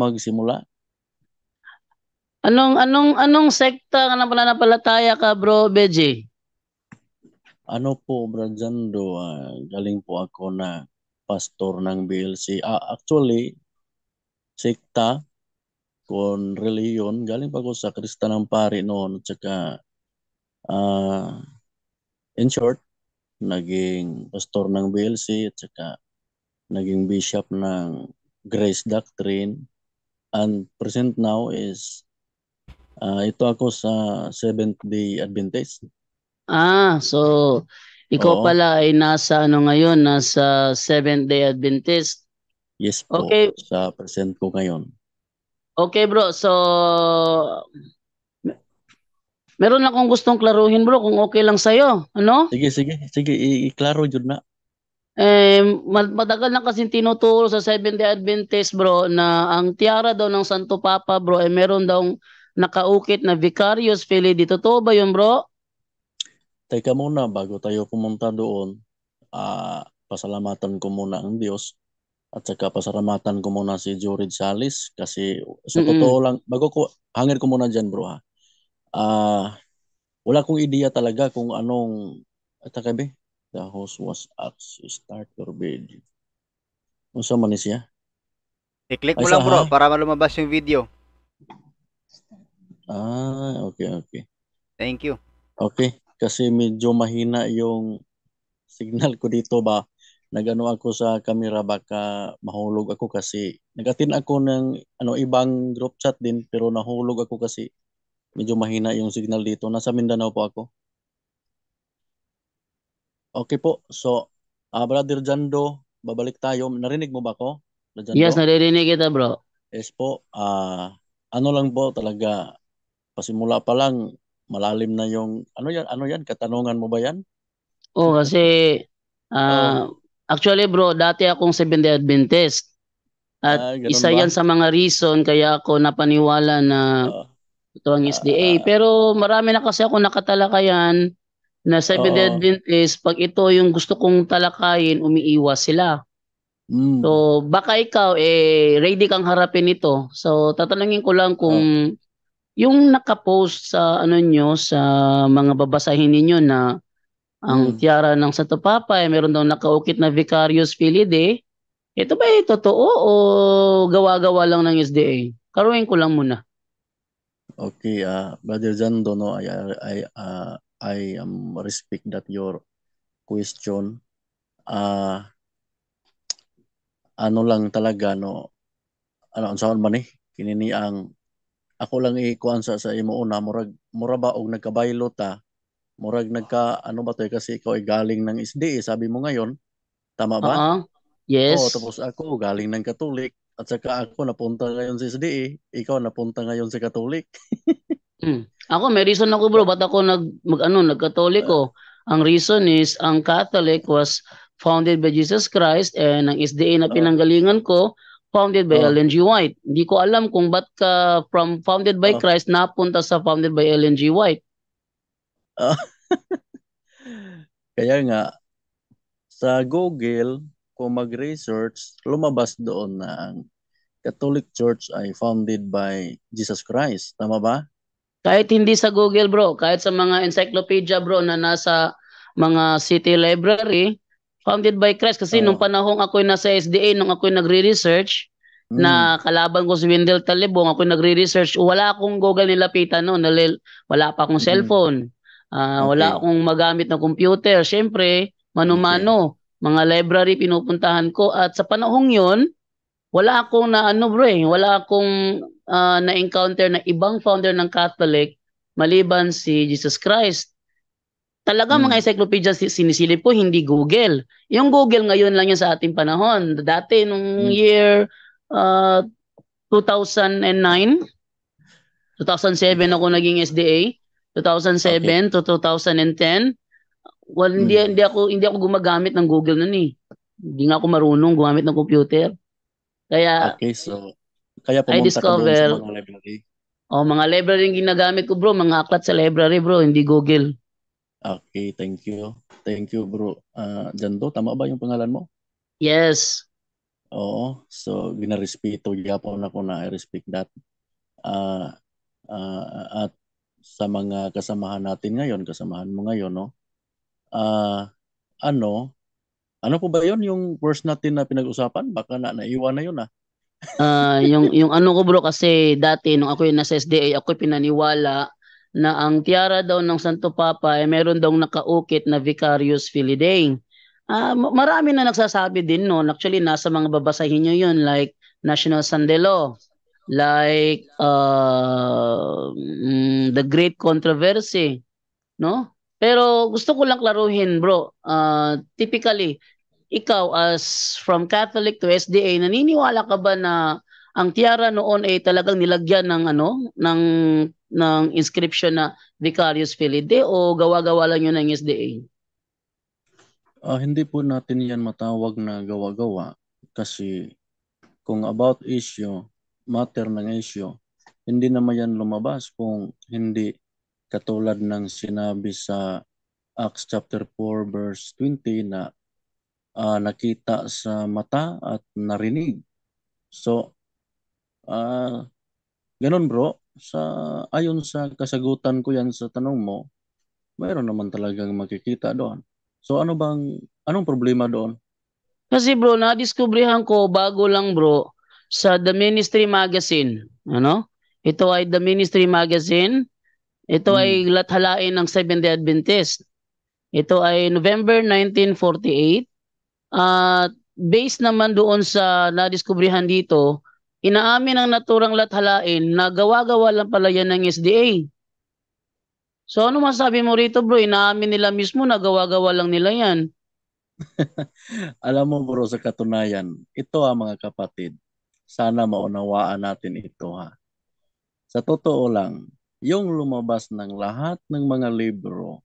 magsimula? Anong anong anong sekta ka na pananampalataya ka, bro BJ? Ano po, Brad Jando, uh, ah, galing po ako na pastor ng BLC. Uh, ah, actually, sekta kon reliyon, galing pa ako sa Krista ng pari noon at saka uh, in short, naging pastor ng BLC at saka naging bishop ng Grace Doctrine and present now is uh, ito ako sa Seventh Day Adventist. Ah, so ikaw Oo. pala ay nasa ano ngayon, nasa Seventh Day Adventist. Yes po, okay. sa present ko ngayon. Okay bro, so meron akong gustong klaruhin bro kung okay lang sa'yo, ano? Sige, sige, sige, i-klaro na. Eh, matagal na kasi tinuturo sa Seventh-day Adventist bro na ang tiara daw ng Santo Papa bro ay eh, meron daw nakaukit na Vicarius Fili. Dito to ba yun bro? Teka muna bago tayo pumunta doon. Uh, pasalamatan ko muna ang Diyos at saka pasalamatan ko muna si Jorid Salis kasi sa Mm-mm. totoo lang bago ko hangin ko muna diyan bro ha. Ah uh, wala kong ideya talaga kung anong at saka, the host was asked to start your bed. Unsa man siya? I-click mo Ay, lang bro saha. para lumabas yung video. Ah, okay, okay. Thank you. Okay, kasi medyo mahina yung signal ko dito ba. Nagano ako sa camera baka mahulog ako kasi nagatin ako ng ano ibang group chat din pero nahulog ako kasi medyo mahina yung signal dito. Nasa Mindanao po ako. Okay po. So, ah, Brother Jando, babalik tayo. Narinig mo ba ako? Brother Jando? Yes, naririnig kita bro. Yes po. Ah, ano lang po talaga, pasimula pa lang, malalim na yung, ano yan, ano yan, katanungan mo ba yan? Oo, kasi ah, oh. actually bro, dati akong Seventh Day Adventist. At ganun isa ba? yan sa mga reason kaya ako napaniwala na Ah, ito ang SDA. ah, Pero marami na kasi ako nakatalakayan na Seventh Oo. Advent is pag ito yung gusto kong talakayin, umiiwas sila. Mm. So baka ikaw eh ready kang harapin ito. So tatanungin ko lang kung oh. yung nakapost sa ano nyo sa mga babasahin niyo na ang mm. tiara ng Santo Papa eh, meron daw nakaukit na Vicarius Filii eh. Ito ba ay eh, totoo o gawa-gawa lang ng SDA? Karuin ko lang muna. Okay, uh, Brother John Dono, I, I, uh, I um, respect that your question. Uh, ano lang talaga no ano unsaon man ni eh? kini ang ako lang ikuan sa sa imo una murag mura ba og nagkabaylo ta ah? murag nagka ano ba to eh? kasi ikaw ay galing ng SDE eh, sabi mo ngayon tama ba? Uh-huh. Yes. Oo, tapos ako galing ng Katolik at saka ako napunta ngayon sa SDA, e. ikaw napunta ngayon sa Katolik. mm. Ako may reason ako bro, ba't ako nag mag ano, nagkatoliko? Ang reason is ang Catholic was founded by Jesus Christ and ang SDA e na ah. pinanggalingan ko founded by uh, Ellen G. White. Hindi ko alam kung ba't ka from founded by uh, Christ napunta sa founded by Ellen G. White. Uh, kaya nga sa Google ko mag-research, lumabas doon na ang Catholic Church ay founded by Jesus Christ. Tama ba? Kahit hindi sa Google bro, kahit sa mga encyclopedia bro na nasa mga city library, founded by Christ. Kasi oh. nung panahong ako'y nasa SDA, nung ako'y nagre-research, mm. na kalaban ko si Wendell Talibong, ako'y nagre-research, wala akong Google nilapitan noon. Nalil, wala pa akong mm. cellphone. Uh, okay. Wala akong magamit na computer. Siyempre, mano-mano. Okay mga library pinupuntahan ko at sa panahong yun, wala akong na ano bro eh, wala akong uh, na-encounter na ibang founder ng Catholic maliban si Jesus Christ. Talaga hmm. mga encyclopedia sinisilip ko, hindi Google. Yung Google ngayon lang yan sa ating panahon. Dati, nung hmm. year uh, 2009, 2007 ako naging SDA, 2007 okay. to 2010, Well, hindi, hmm. hindi ako hindi ako gumagamit ng Google noon eh. Hindi nga ako marunong gumamit ng computer. Kaya Okay, so kaya pumunta I discover, ka sa mga library. Oh, mga library yung ginagamit ko, bro, mga aklat sa library, bro, hindi Google. Okay, thank you. Thank you, bro. Uh, Jando, tama ba yung pangalan mo? Yes. Oo. So, ginarespeto yapon ako na I respect that. Uh, uh, at sa mga kasamahan natin ngayon, kasamahan mo ngayon, no? uh, ano, ano po ba yon yung worst natin na pinag-usapan? Baka na naiwan na yun ah. uh, yung yung ano ko bro kasi dati nung ako yung nasa SDA ako pinaniwala na ang tiara daw ng Santo Papa ay eh, meron daw nakaukit na Vicarius Filii Ah Uh, marami na nagsasabi din no Actually nasa mga babasahin niyo yun like National Sandelo, like uh, mm, the great controversy, no? Pero gusto ko lang klaruhin, bro. Uh, typically, ikaw as from Catholic to SDA, naniniwala ka ba na ang tiara noon ay talagang nilagyan ng ano, ng ng inscription na Vicarius Filii o gawa-gawa lang yun ng SDA? Uh, ah, hindi po natin yan matawag na gawa-gawa kasi kung about issue, matter ng issue, hindi naman yan lumabas kung hindi katulad ng sinabi sa Acts chapter 4 verse 20 na uh, nakita sa mata at narinig. So uh, ganun bro, sa ayon sa kasagutan ko yan sa tanong mo, mayroon naman talagang makikita doon. So ano bang anong problema doon? Kasi bro, na-discoveryhan ko bago lang bro sa The Ministry Magazine, ano? Ito ay The Ministry Magazine ito hmm. ay lathalain ng Seventh Day Adventist. Ito ay November 1948. At uh, based naman doon sa nadiskubrihan dito, inaamin ang naturang lathalain na gawa-gawa lang pala yan ng SDA. So ano masabi mo rito bro? Inaamin nila mismo na gawa-gawa lang nila yan. Alam mo bro sa katunayan, ito ha ah, mga kapatid, sana maunawaan natin ito ha. Sa totoo lang, yung lumabas ng lahat ng mga libro,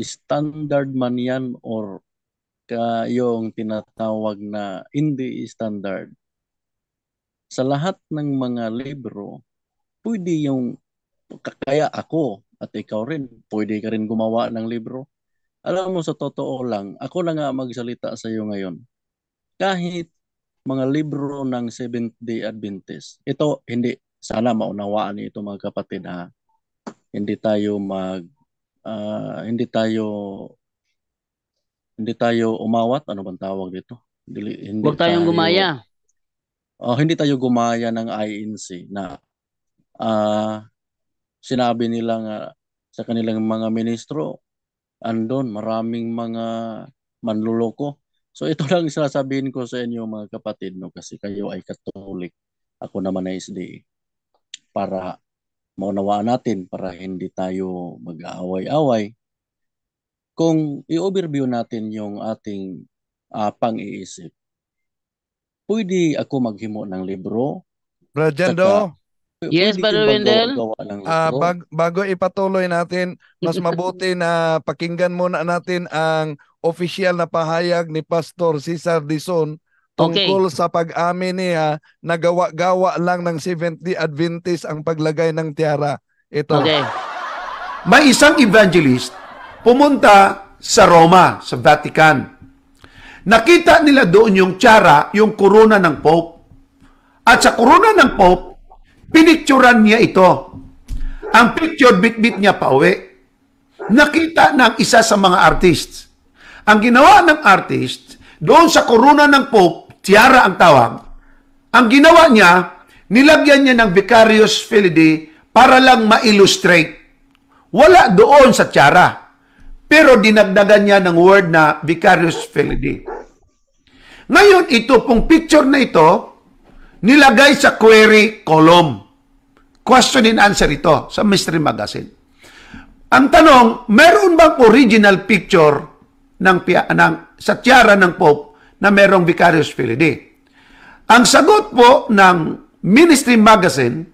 standard man yan or yung tinatawag na hindi standard, sa lahat ng mga libro, pwede yung kakaya ako at ikaw rin, pwede ka rin gumawa ng libro. Alam mo, sa totoo lang, ako na nga magsalita sa iyo ngayon. Kahit mga libro ng Seventh-day Adventist, ito hindi sana maunawaan niyo ito mga kapatid ha. Hindi tayo mag uh, hindi tayo hindi tayo umawat, ano bang tawag dito? Hindi, hindi Huwag tayong tayo, gumaya. Oh, hindi tayo gumaya ng INC na uh, sinabi nila nga sa kanilang mga ministro, andon maraming mga manluloko. So ito lang sasabihin ko sa inyo mga kapatid no kasi kayo ay Catholic, ako naman ay SDA. E para maunawaan natin para hindi tayo mag-aaway-away. Kung i-overview natin yung ating uh, pang-iisip, pwede ako maghimo ng libro. Brad Yes, Brother Wendell? Uh, bag, bago ipatuloy natin, mas mabuti na pakinggan muna natin ang official na pahayag ni Pastor Cesar Dizon tungkol okay. sa pag-amin niya ah, nagawa gawa lang ng Seventh-day Adventist ang paglagay ng tiara. Ito. Okay. May isang evangelist pumunta sa Roma, sa Vatican. Nakita nila doon yung tiara, yung korona ng Pope. At sa korona ng Pope, pinicturan niya ito. Ang picture bitbit niya pa uwi. Nakita ng isa sa mga artists. Ang ginawa ng artist, doon sa korona ng Pope, tiara ang tawag, ang ginawa niya, nilagyan niya ng vicarious fillide para lang ma-illustrate. Wala doon sa tiara. Pero dinagdagan niya ng word na vicarious fillide. Ngayon, ito pong picture na ito, nilagay sa query column. Question and answer ito sa Mystery Magazine. Ang tanong, meron bang original picture ng, ng sa tiara ng Pope na merong vicarious felony. Ang sagot po ng Ministry Magazine,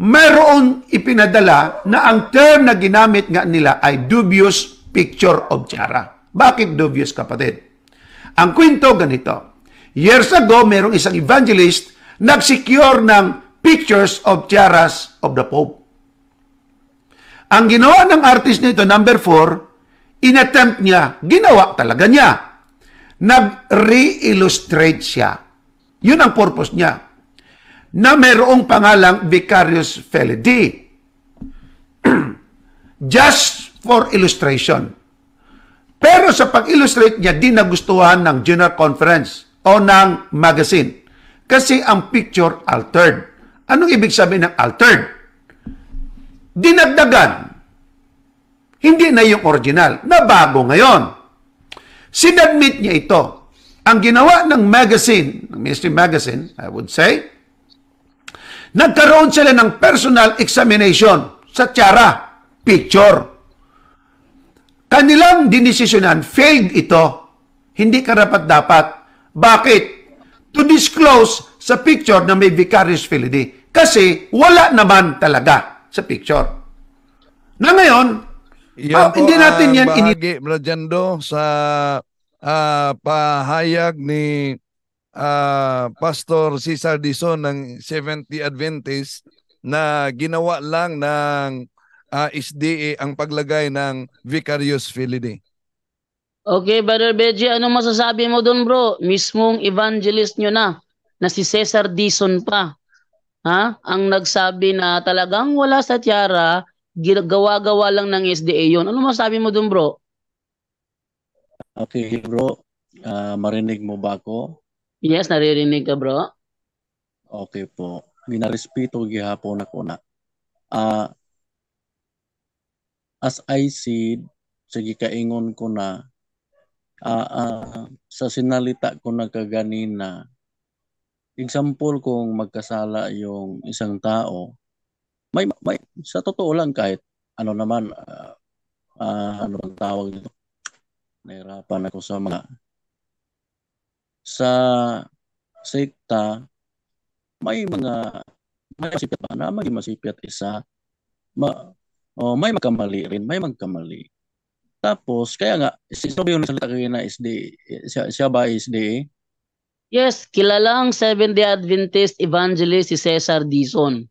mayroon ipinadala na ang term na ginamit nga nila ay dubious picture of Chara. Bakit dubious kapatid? Ang kwento ganito, years ago merong isang evangelist nag-secure ng pictures of tiaras of the Pope. Ang ginawa ng artist nito, number 4, inattempt niya, ginawa talaga niya nag-re-illustrate siya. Yun ang purpose niya. Na mayroong pangalang Vicarius Felidi. Just for illustration. Pero sa pag-illustrate niya, di nagustuhan ng General Conference o ng magazine. Kasi ang picture altered. Anong ibig sabihin ng altered? Dinagdagan. Hindi na yung original. Nabago ngayon. Sinadmit niya ito. Ang ginawa ng magazine, ng Ministry Magazine, I would say, nagkaroon sila ng personal examination sa tsara, picture. Kanilang dinisisyonan, failed ito. Hindi karapat-dapat. Bakit? To disclose sa picture na may vicarious felony. Kasi wala naman talaga sa picture. Na ngayon, yan ah, hindi natin yan bahagi ini- Blajando sa uh, pahayag ni uh, Pastor Cesar Dizon ng 70 Adventist na ginawa lang ng uh, ah, SDA ang paglagay ng Vicarious Filii. Okay, Brother Benji, ano masasabi mo doon bro? Mismong evangelist nyo na, na si Cesar Dizon pa, ha? ang nagsabi na talagang wala sa tiyara, ginagawa-gawa lang ng SDA yon. Ano masabi mo dun, bro? Okay, bro. Uh, marinig mo ba ako? Yes, naririnig ka, bro. Okay po. Minarespeto gihapon ako na. Uh, as I said, sa gikaingon ko na uh, uh, sa sinalita ko na kaganina, example kung magkasala yung isang tao, may, may sa totoo lang kahit ano naman uh, uh, ano ang tawag nito nahirapan ako sa mga sa sekta may mga may masipit pa na may masipit isa ma, oh, may magkamali rin may magkamali tapos kaya nga sabi yung salita kayo na SD siya, siya ba SD Yes, kilalang Seventh-day Adventist evangelist si Cesar Dizon.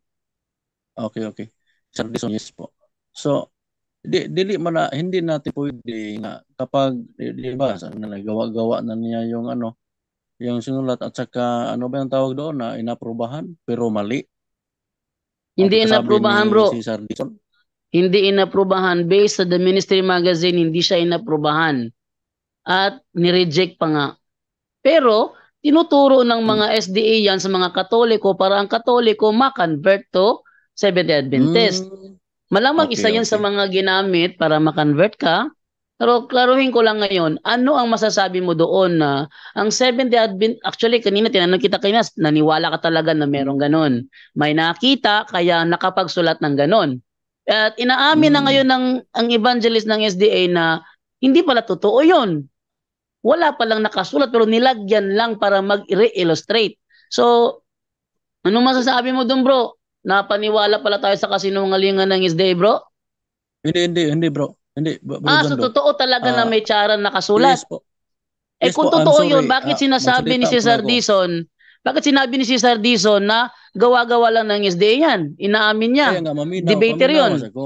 Okay, okay. Sardisonyas po. So, di, dili man na, hindi natin pwede nga kapag, di, di ba, nagawa-gawa na niya yung ano, yung sinulat at saka ano ba yung tawag doon na inaprubahan pero mali. Hindi Ang inaprubahan bro. Si Sardison. Hindi inaprubahan. Based sa The Ministry Magazine, hindi siya inaprubahan. At nireject pa nga. Pero, tinuturo ng mga SDA yan sa mga Katoliko para ang Katoliko makonvert to Seventh-day Adventist. Mm. Malamang okay, isa yan sa mga ginamit para makonvert ka. Pero klaruhin ko lang ngayon, ano ang masasabi mo doon na ang Seventh-day Adventist, actually kanina tinanong kita kanina, naniwala ka talaga na merong ganun. May nakita, kaya nakapagsulat ng ganun. At inaamin mm. na hmm. ngayon ng, ang evangelist ng SDA na hindi pala totoo yun. Wala pa lang nakasulat pero nilagyan lang para mag-re-illustrate. So, ano masasabi mo doon bro? Napaniwala pala tayo sa kasinungalingan ng isday, eh, bro? Hindi, hindi, hindi, bro. Hindi, bro, bro ah, so totoo talaga uh, na ah, may tsara nakasulat? Yes po. Eh, yes eh kung po, totoo yun, bakit uh, sinasabi ni Cesar Dizon, bakit sinabi ni Cesar Dizon na gawa-gawa lang ng isday yan? Inaamin niya. nga, maminaw, Debater maminaw yun. Ko.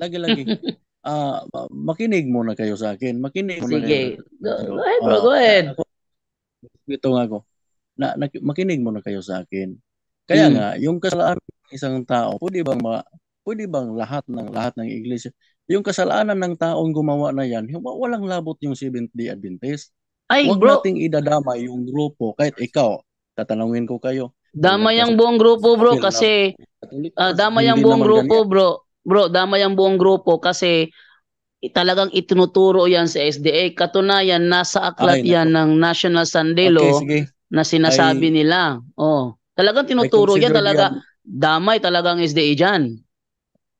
Lagi, lagi. uh, ah, makinig muna kayo sa akin. Makinig muna Sige. Go, go ahead, bro. go ahead. Ito nga ko. Na, na, makinig muna kayo sa akin. Kaya mm. nga, yung kasalanan ng isang tao, pwede bang ma, pwede bang lahat ng lahat ng iglesia, yung kasalanan ng taong gumawa na yan, walang labot yung Seventh-day Adventist. Ay, Huwag bro. nating idadama yung grupo, kahit ikaw, tatanungin ko kayo. Damay ang buong grupo, bro, kasi uh, damay ang buong grupo, bro. Bro, damay ang buong grupo kasi eh, talagang itinuturo yan sa SDA. Katunayan, nasa aklat Ay, yan ng National Sunday Law okay, na sinasabi Ay, nila. Oh. Talagang tinuturo yan talaga. Yan. Damay talaga ang SDA dyan.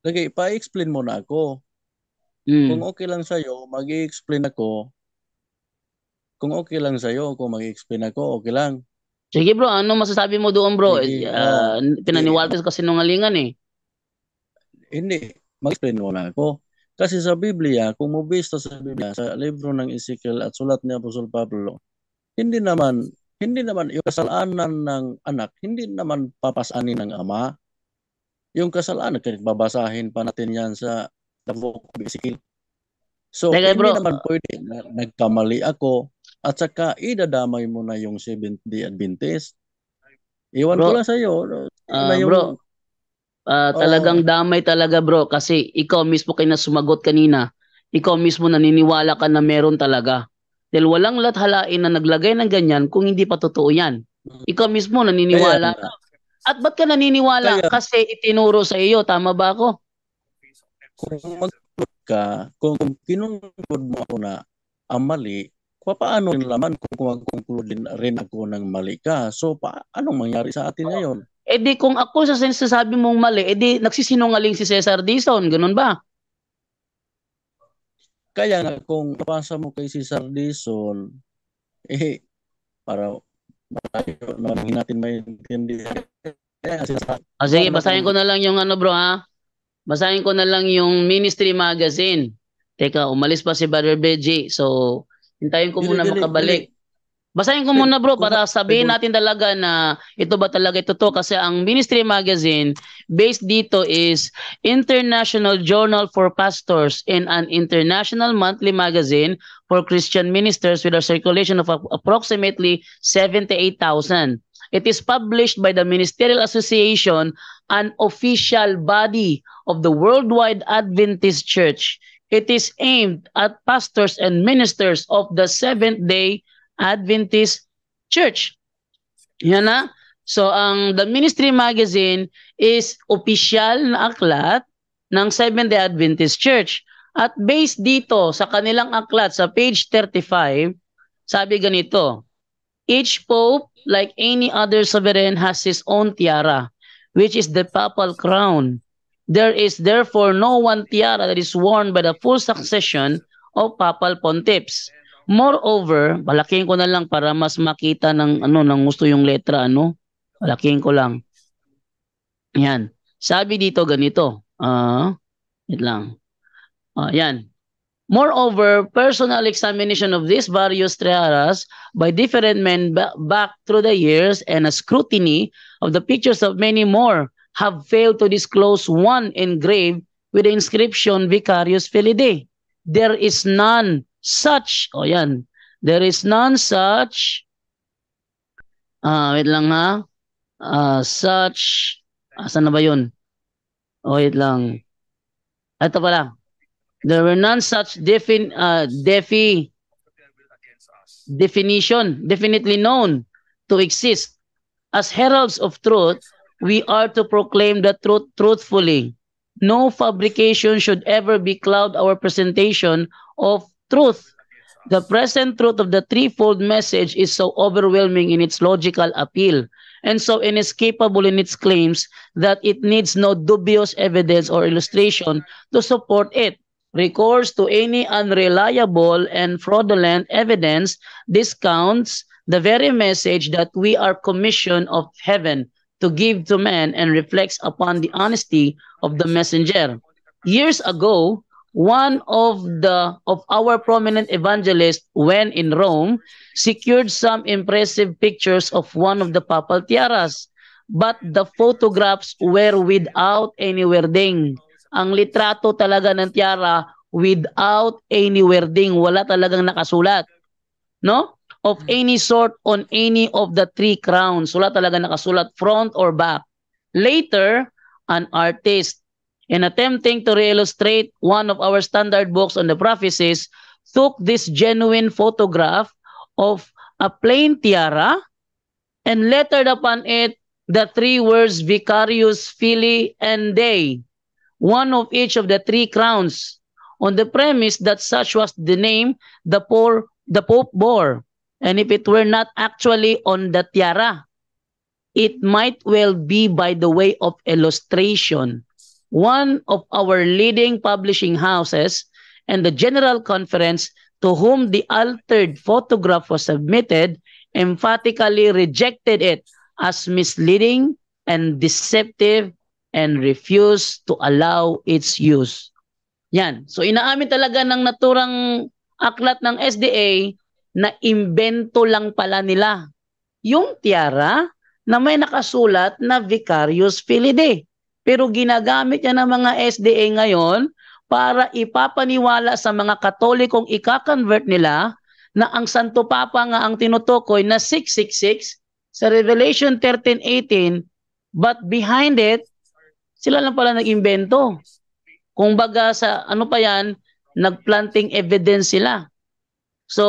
okay, pa-explain mo na ako. Mm. Kung okay lang sa'yo, mag explain ako. Kung okay lang sa'yo, kung mag explain ako, okay lang. Sige bro, ano masasabi mo doon bro? Hindi, uh, uh, pinaniwala kasi nungalingan eh. Hindi, mag-explain mo na ako. Kasi sa Biblia, kung mabista sa Biblia, sa libro ng Ezekiel at sulat ni Apostol Pablo, hindi naman hindi naman yung kasalanan ng anak, hindi naman papasanin ng ama. Yung kasalanan, kahit babasahin pa natin yan sa the book of So, like, hindi bro, naman pwede na nagkamali ako at saka idadamay mo na yung 70 Adventist. Iwan bro, ko lang sa'yo. Uh, yung, bro, uh, talagang uh, damay talaga bro kasi ikaw mismo kayo na sumagot kanina. Ikaw mismo naniniwala ka na meron talaga. Dahil walang lathalain na naglagay ng ganyan kung hindi pa totoo yan. Mm. Ikaw mismo naniniwala ka. At ba't ka naniniwala? Kasi itinuro sa iyo. Tama ba ako? Kung mag ka, kung, kinungkod mo ako na ang ah, mali, paano rin naman kung magkungkod din rin ako ng mali ka? So, pa, anong mangyari sa atin ngayon? Eh di kung ako sa sinasabi mong mali, eh di nagsisinungaling si Cesar Dizon, ganun ba? Kaya nga kung pasa mo kay Cesar Dizon, eh, para malayo na natin maintindihan. Yeah, oh, sige, basahin ko na lang yung ano bro ha. Basahin ko na lang yung Ministry Magazine. Teka, umalis pa si Brother BJ. So, hintayin ko muna makabalik. Basahin ko muna bro para sabihin natin talaga na ito ba talaga ito to kasi ang Ministry Magazine based dito is International Journal for Pastors and an international monthly magazine for Christian ministers with a circulation of approximately 78,000. It is published by the Ministerial Association, an official body of the Worldwide Adventist Church. It is aimed at pastors and ministers of the Seventh-day Adventist Church. Yan na. So, ang The Ministry Magazine is official na aklat ng Seventh-day Adventist Church. At based dito sa kanilang aklat sa page 35, sabi ganito, Each pope, like any other sovereign, has his own tiara, which is the papal crown. There is therefore no one tiara that is worn by the full succession of papal pontiffs. Moreover, balakihin ko na lang para mas makita ng ano ng gusto yung letra ano. Balakihin ko lang. Yan. Sabi dito ganito. Ah, uh, wait lang. Uh, yan. Moreover, personal examination of these various tiaras by different men back through the years and a scrutiny of the pictures of many more have failed to disclose one engraved with the inscription Vicarius Felidae. There is none such. O yan. There is none such. Uh, wait lang ha. Uh, such. Asan na ba yun? O wait lang. Ito pala. There were none such defin uh, defi definition definitely known to exist. As heralds of truth, we are to proclaim the truth truthfully. No fabrication should ever be cloud our presentation of truth. The present truth of the threefold message is so overwhelming in its logical appeal and so inescapable in its claims that it needs no dubious evidence or illustration to support it. Recourse to any unreliable and fraudulent evidence discounts the very message that we are commissioned of heaven to give to man and reflects upon the honesty of the messenger. Years ago, one of the of our prominent evangelists when in Rome secured some impressive pictures of one of the papal tiaras but the photographs were without any wording ang litrato talaga ng tiara without any wording wala talagang nakasulat no of hmm. any sort on any of the three crowns wala talaga nakasulat front or back later an artist in attempting to reillustrate one of our standard books on the prophecies, took this genuine photograph of a plain tiara and lettered upon it the three words vicarius fili and dei one of each of the three crowns on the premise that such was the name the poor the pope bore and if it were not actually on the tiara it might well be by the way of illustration one of our leading publishing houses and the General Conference to whom the altered photograph was submitted emphatically rejected it as misleading and deceptive and refused to allow its use. Yan. So inaamin talaga ng naturang aklat ng SDA na imbento lang pala nila yung tiara na may nakasulat na Vicarius Filide. Pero ginagamit niya ng mga SDA ngayon para ipapaniwala sa mga katolikong ika-convert nila na ang Santo Papa nga ang tinutukoy na 666 sa Revelation 13:18 but behind it sila lang pala nag-imbento. Kung baga sa ano pa yan, nagplanting evidence sila. So,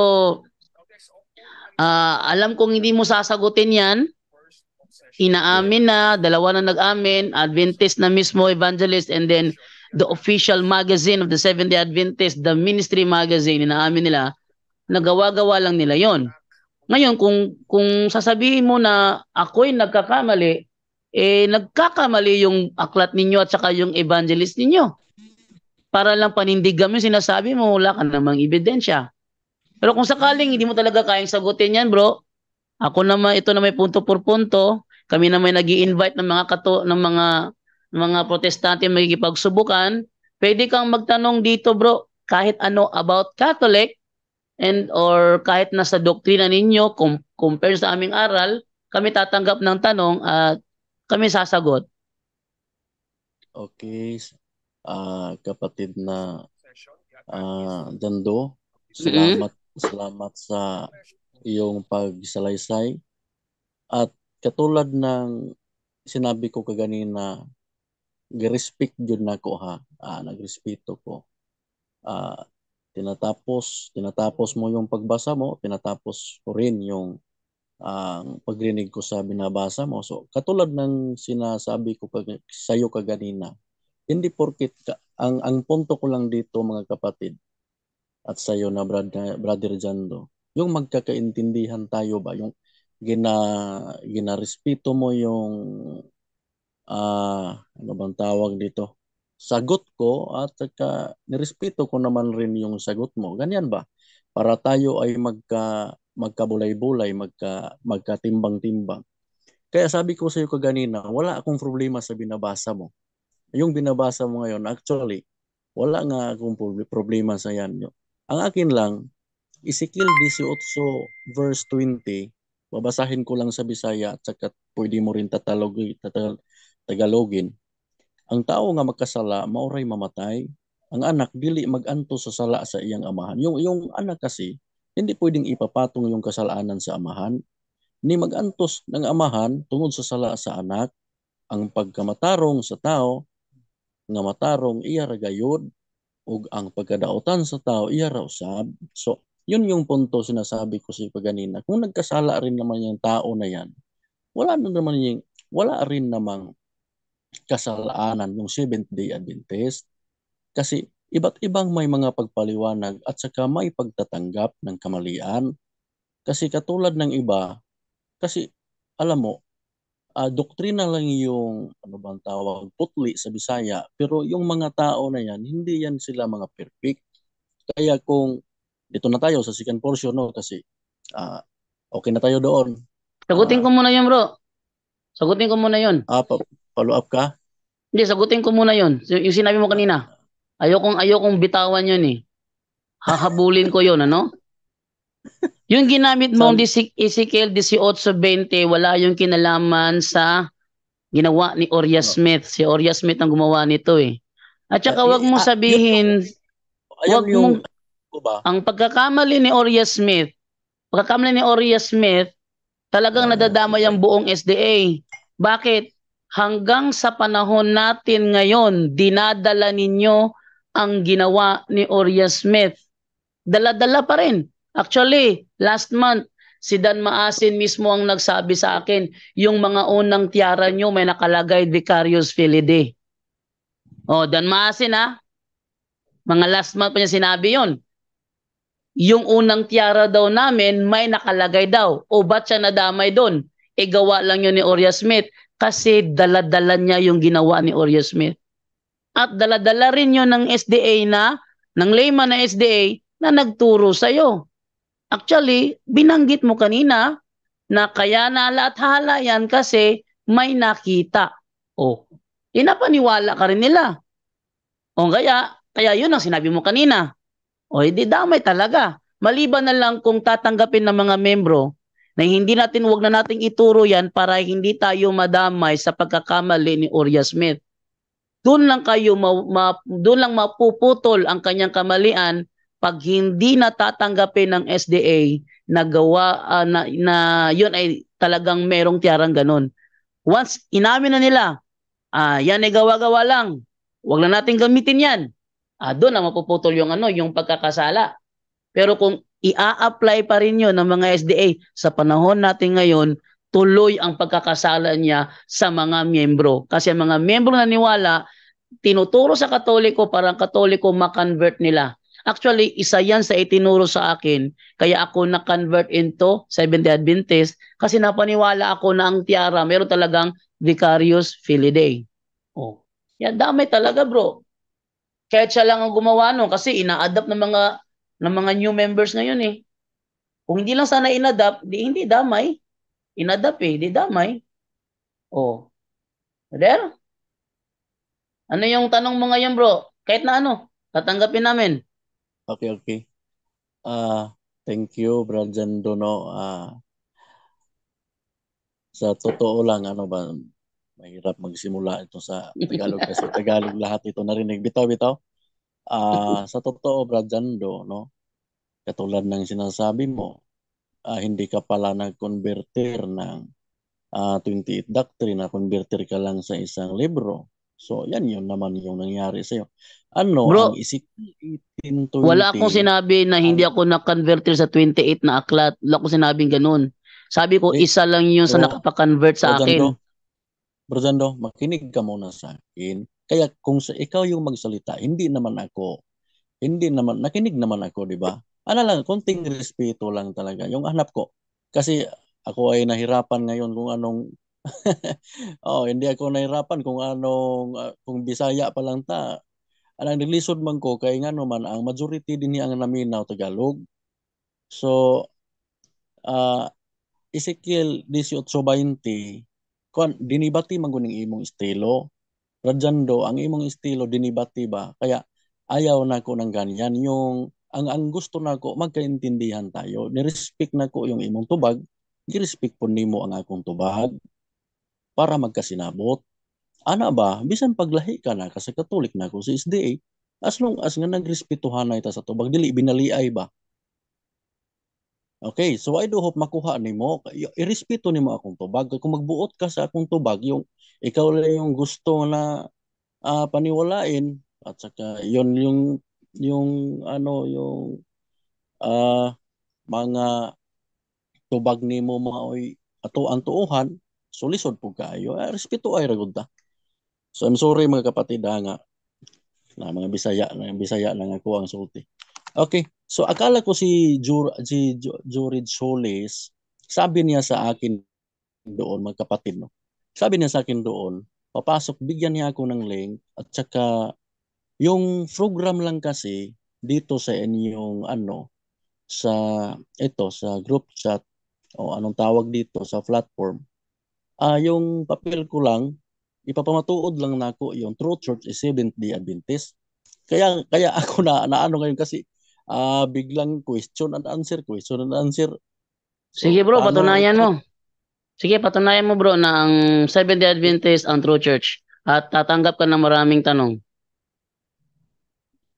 uh, alam kong hindi mo sasagutin yan, inaamin na, dalawa na nag-amin, Adventist na mismo, evangelist, and then the official magazine of the Seventh-day Adventist, the ministry magazine, inaamin nila, nagawa-gawa lang nila yon. Ngayon, kung, kung sasabihin mo na ako'y nagkakamali, eh nagkakamali yung aklat ninyo at saka yung evangelist ninyo. Para lang panindigan mo yung sinasabi mo, wala ka namang ebidensya. Pero kung sakaling hindi mo talaga kayang sagutin yan, bro, ako naman, ito na may punto por punto, kami na may nag invite ng mga kato, ng mga mga protestante magkikipagsubukan. Pwede kang magtanong dito bro, kahit ano about Catholic and or kahit nasa doktrina ninyo com- compare sa aming aral, kami tatanggap ng tanong at kami sasagot. Okay, uh, kapatid na uh, Dando, mm-hmm. salamat mm-hmm. salamat sa iyong pagsalaysay at katulad ng sinabi ko kaganina, girespect na ko ha. Ah, nagrespeto ko. Ah, tinatapos, tinatapos mo yung pagbasa mo, tinatapos ko rin yung ang uh, pagrinig ko sa binabasa mo. So, katulad ng sinasabi ko kag- sa iyo kaganina, hindi porkit ka, ang ang punto ko lang dito mga kapatid at sa iyo na brad, brother Jando, yung magkakaintindihan tayo ba, yung gina ginarespeto mo yung uh, ano bang tawag dito? Sagot ko at saka nirespeto ko naman rin yung sagot mo. Ganyan ba? Para tayo ay magka magkabulay-bulay, magka magkatimbang-timbang. Kaya sabi ko sa iyo kaganina, wala akong problema sa binabasa mo. Yung binabasa mo ngayon, actually, wala nga akong problema sa yan. Ang akin lang, Ezekiel 18 verse 20, babasahin ko lang sa Bisaya at saka pwede mo rin tatalog, tatal, Tagalogin. Ang tao nga magkasala, mauray mamatay. Ang anak, dili maganto sa sala sa iyang amahan. Yung, yung anak kasi, hindi pwedeng ipapatong yung kasalanan sa amahan. Ni magantos ng amahan tungod sa sala sa anak, ang pagkamatarong sa tao, nga matarong iya ragayod, ug ang pagkadaotan sa tao iya ra usab so yun yung punto sinasabi ko si Paganina. Kung nagkasala rin naman yung tao na yan, wala na naman yung, wala rin namang kasalanan yung Seventh Day Adventist. Kasi iba't ibang may mga pagpaliwanag at saka may pagtatanggap ng kamalian. Kasi katulad ng iba, kasi alam mo, uh, doktrina lang yung ano bang tawag, putli sa Bisaya, pero yung mga tao na yan, hindi yan sila mga perfect. Kaya kung dito na tayo sa second portion no kasi uh, okay na tayo doon. Sagutin uh, ko muna 'yon, bro. Sagutin ko muna 'yon. Ah, pa- follow up ka? Hindi, sagutin ko muna 'yon. Yung sinabi mo kanina. Ayokong ayokong bitawan 'yon eh. Hahabulin ko 'yon, ano? Yung ginamit mong Ezekiel 18:20, wala yung kinalaman sa ginawa ni Oriah ah. Smith. Si Oriah Smith ang gumawa nito eh. At saka eh, wag mo sabihin, wag mong po ba? Ang pagkakamali ni Oria Smith, pagkakamali ni Oria Smith, talagang nadadamay ang buong SDA. Bakit? Hanggang sa panahon natin ngayon, dinadala ninyo ang ginawa ni Oria Smith. Dala-dala pa rin. Actually, last month, si Dan Maasin mismo ang nagsabi sa akin, yung mga unang tiara nyo may nakalagay Vicarious Filide. O, oh, Dan Maasin ha? Mga last month pa niya sinabi yon yung unang tiara daw namin may nakalagay daw. O ba't siya nadamay doon? E gawa lang yun ni Oria Smith kasi daladala niya yung ginawa ni Oria Smith. At daladala rin yun ng SDA na, ng layman na SDA na nagturo sa'yo. Actually, binanggit mo kanina na kaya nala at yan kasi may nakita. O, oh, inapaniwala ka rin nila. O kaya, kaya yun ang sinabi mo kanina o hindi damay talaga. Maliban na lang kung tatanggapin ng mga membro na hindi natin wag na nating ituro yan para hindi tayo madamay sa pagkakamali ni Uriah Smith. Doon lang kayo ma, ma, doon lang mapuputol ang kanyang kamalian pag hindi natatanggapin ng SDA na gawa uh, na, na yun ay talagang merong tiyarang ganun. Once inamin na nila, ah, uh, yan ay gawa-gawa lang. wag na natin gamitin yan ah, doon na mapuputol yung ano, yung pagkakasala. Pero kung i apply pa rin yon ng mga SDA sa panahon natin ngayon, tuloy ang pagkakasala niya sa mga miyembro. Kasi ang mga miyembro na naniwala, tinuturo sa Katoliko para ang Katoliko makonvert nila. Actually, isa yan sa itinuro sa akin. Kaya ako na-convert into Seventh-day Adventist kasi napaniwala ako na ang tiara meron talagang Vicarius Fili Dei. Oh. Yan, dami talaga bro. Kahit siya lang ang gumawa nun kasi ina-adapt ng mga ng mga new members ngayon eh. Kung hindi lang sana inadapt, di, hindi damay. Inadapt eh, di damay. Oh. There? Ano yung tanong mo ngayon bro? Kahit na ano, tatanggapin namin. Okay, okay. Uh, thank you, Brandon Dono. Uh, ah, sa totoo lang, ano ba, Mahirap magsimula ito sa Tagalog kasi Tagalog lahat ito narinig. Bitaw, bitaw. Uh, sa totoo, Brajando, no? katulad ng sinasabi mo, uh, hindi ka pala nag-converter ng uh, ah, 28 Doctrine, na-converter ka lang sa isang libro. So, yan yun naman yung nangyari sa'yo. Ano Bro, ang isip 1820? Wala akong sinabi na hindi ako na-converter sa 28 na aklat. Wala akong sinabing ganun. Sabi ko, eh, isa lang yung sa oh. nakapakonvert sa oh, akin. Rosendo, makinig ka muna sa akin. Kaya kung sa ikaw yung magsalita, hindi naman ako. Hindi naman, nakinig naman ako, di ba? Ano lang, konting respeto lang talaga. Yung hanap ko. Kasi ako ay nahirapan ngayon kung anong oh, hindi ako nahirapan kung anong ah, kung Bisaya pa lang ta. Anang nilisod man ko kay ngano man ang majority din ang naminaw Tagalog. So uh, Ezekiel 18:20 kon dinibati man kuning imong estilo radyan ang imong estilo dinibati ba kaya ayaw na ko ng ganyan yung ang ang gusto nako magkaintindihan tayo ni-respect nako yung imong tubag girespect po nimo ang akong tubag para magkasinabot ana ba bisan paglahi ka na kasi katulik nako ko sa SDA as long as nga nagrespetuhan na ita sa tubag dili binaliay ba Okay, so I do hope makuha nimo. Irespeto ni nimo akong tubag. Kung magbuot ka sa akong tubag, yung ikaw lang yung gusto na uh, paniwalain at saka yon yung yung ano yung uh, mga tubag nimo maoy ato ang tuuhan so lisod po kayo uh, respeto ay ragod so I'm sorry mga kapatid nga na mga bisaya na bisaya lang ako ang sulti Okay. So akala ko si Jur si Jurid Solis, sabi niya sa akin doon magkapatid no. Sabi niya sa akin doon, papasok bigyan niya ako ng link at saka yung program lang kasi dito sa inyong ano sa ito sa group chat o anong tawag dito sa platform. Ah uh, yung papel ko lang ipapamatuod lang nako yung True Church is Seventh-day Adventist. Kaya kaya ako na ano ngayon kasi uh, biglang question and answer, question and answer. Sige bro, paano, patunayan mo. Sige, patunayan mo bro na ang Seventh-day Adventist ang true church at tatanggap ka ng maraming tanong.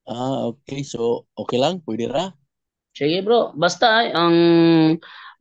Ah, okay. So, okay lang? Pwede ra? Sige bro, basta ang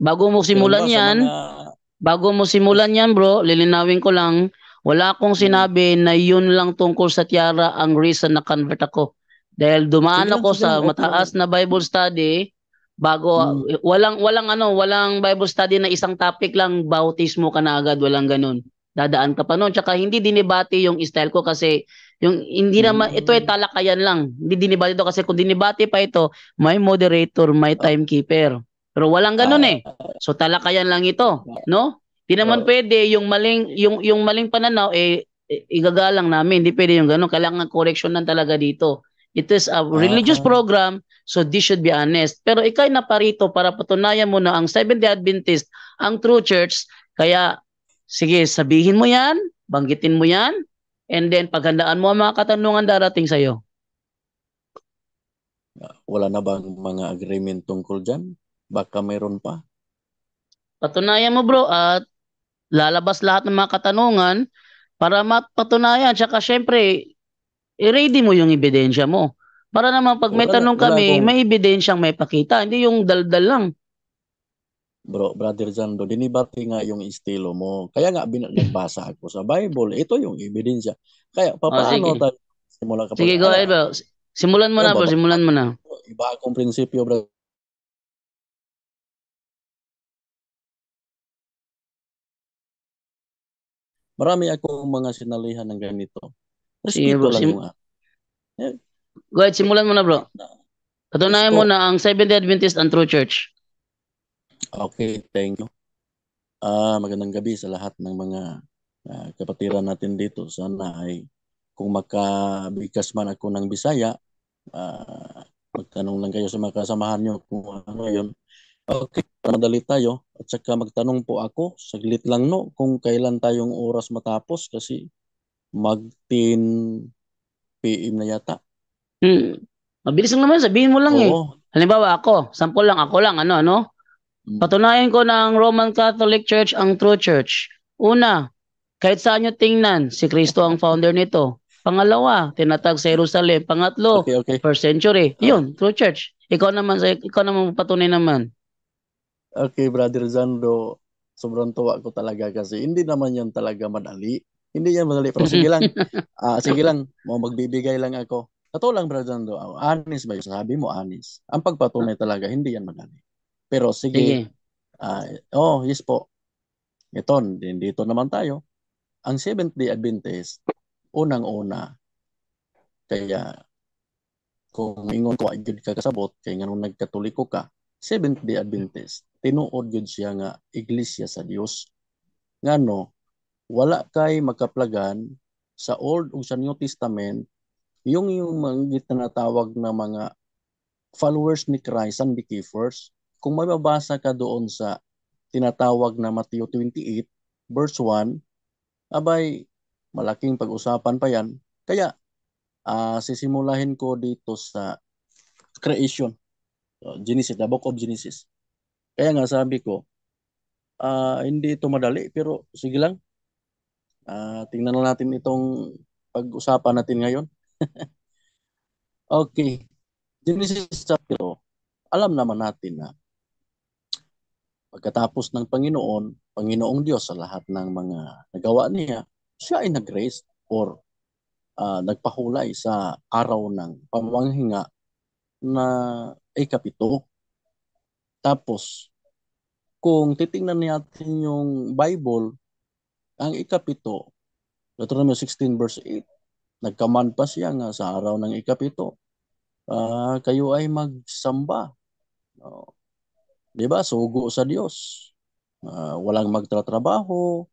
bago mo simulan Sige, yan, mga... bago mo simulan yan bro, lilinawin ko lang, wala akong sinabi na yun lang tungkol sa tiara ang reason na convert ako. Dahil dumaan ako sa mataas na Bible study bago hmm. walang walang ano, walang Bible study na isang topic lang bautismo ka na agad, walang ganun. Dadaan ka pa noon. Tsaka hindi dinibati yung style ko kasi yung hindi na hmm. ito ay hmm. talakayan lang. Hindi dinibati ito kasi kung dinibati pa ito, may moderator, may ah. timekeeper. Pero walang ganun eh. Ah. So talakayan lang ito, no? Hindi naman ah. pwede yung maling yung yung maling pananaw eh igagalang namin. Hindi pwede yung ganun. Kailangan correction lang talaga dito. It is a religious uh-huh. program, so this should be honest. Pero ikay na parito para patunayan mo na ang Seventh-day Adventist ang true church. Kaya, sige, sabihin mo yan, banggitin mo yan, and then paghandaan mo ang mga katanungan darating sa'yo. Wala na bang mga agreement tungkol dyan? Baka meron pa? Patunayan mo bro at lalabas lahat ng mga katanungan para mapatunayan. Tsaka syempre, i-ready eh, mo yung ebidensya mo. Para naman pag may oh, tanong kami, wala may ebidensyang may pakita, hindi yung daldal lang. Bro, Brother Jando, dinibati nga yung estilo mo. Kaya nga binagbasa ako sa Bible, ito yung ebidensya. Kaya oh, papaano oh, tayo simula ka Sige, go ahead, bro. Simulan mo na, bro. Simulan mo na. Iba akong prinsipyo, bro. Marami akong mga sinalihan ng ganito. Sige, lang sim- mga. Eh. Go simulan mo na bro. Katunayan mo na ang Seventh-day Adventist ang true church. Okay, thank you. Uh, magandang gabi sa lahat ng mga uh, kapatiran natin dito. Sana ay kung makabigkas man ako ng Bisaya, uh, magtanong lang kayo sa mga kasamahan nyo kung ano yun. Okay, madali tayo. At saka magtanong po ako, saglit lang no, kung kailan tayong oras matapos kasi mag-10 PM na yata. Hmm. Mabilis lang naman, sabihin mo lang eh. Oo. eh. Halimbawa ako, sample lang, ako lang, ano, ano? Hmm. Patunayan ko na ang Roman Catholic Church ang true church. Una, kahit saan nyo tingnan, si Kristo ang founder nito. Pangalawa, tinatag sa Jerusalem. Pangatlo, Okay, okay. first century. Ah. Yun, true church. Ikaw naman, sa- ikaw naman patunay naman. Okay, Brother Zando, sobrang tuwa ko talaga kasi hindi naman yan talaga madali. Hindi yan madali. Pero sige lang. uh, sige lang. Mo magbibigay lang ako. Totoo lang, Brother Nando. Ah, honest ba yung sabi mo? Honest. Ang pagpatunay talaga, hindi yan madali. Pero sige. sige. Uh, oh, yes po. Ito, dito naman tayo. Ang Seventh-day Adventist, unang-una, kaya kung ingon ko agad ka kasabot, kaya nga nung nagkatuliko ka, Seventh-day Adventist, tinuod yun siya nga iglesia sa Dios. Nga no, wala kay makaplagan sa Old ug sa New Testament yung yung mga tinatawag na mga followers ni Christ and believers kung mababasa ka doon sa tinatawag na Matthew 28 verse 1 abay malaking pag-usapan pa yan kaya uh, ah, sisimulahin ko dito sa creation ah, Genesis the book of Genesis kaya nga sabi ko uh, hindi ito madali pero sige lang Uh, tingnan na natin itong pag-usapan natin ngayon. okay. Genesis chapter 2. Alam naman natin na pagkatapos ng Panginoon, Panginoong Diyos sa lahat ng mga nagawa niya, siya ay nag-rest or uh, nagpahulay sa araw ng pamanghinga na ikapito. Tapos, kung titingnan natin yung Bible, ang ikapito, Deuteronomy 16 verse 8, nagkaman pa siya nga sa araw ng ikapito, uh, kayo ay magsamba. No. Di ba? Sugo sa Diyos. Uh, walang magtatrabaho,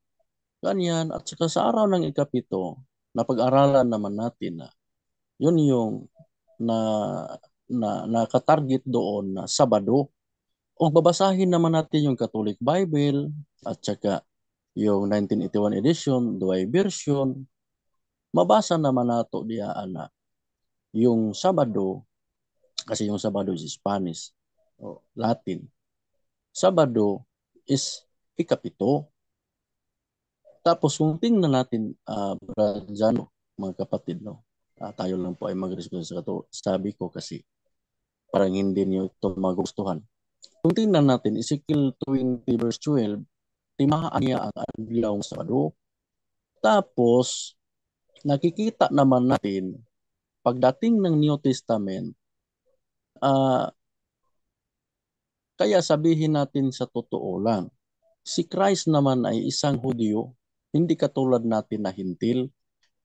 ganyan. At saka sa araw ng ikapito, napag-aralan naman natin na yun yung na na nakatarget doon na Sabado. O babasahin naman natin yung Catholic Bible at saka yung 1981 edition, duay version, mabasa naman nato diya ana yung Sabado kasi yung Sabado is Spanish o Latin. Sabado is ikapito. Tapos kung tingnan natin uh, ah, Bradiano, mga kapatid no. Uh, tayo lang po ay mag-response sa to. Sabi ko kasi parang hindi niyo ito magustuhan. Kung tingnan natin, Ezekiel 20 verse 12, lima niya ang adlaw sa ano. Tapos, nakikita naman natin, pagdating ng New Testament, uh, kaya sabihin natin sa totoo lang, si Christ naman ay isang Hudyo, hindi katulad natin na hintil.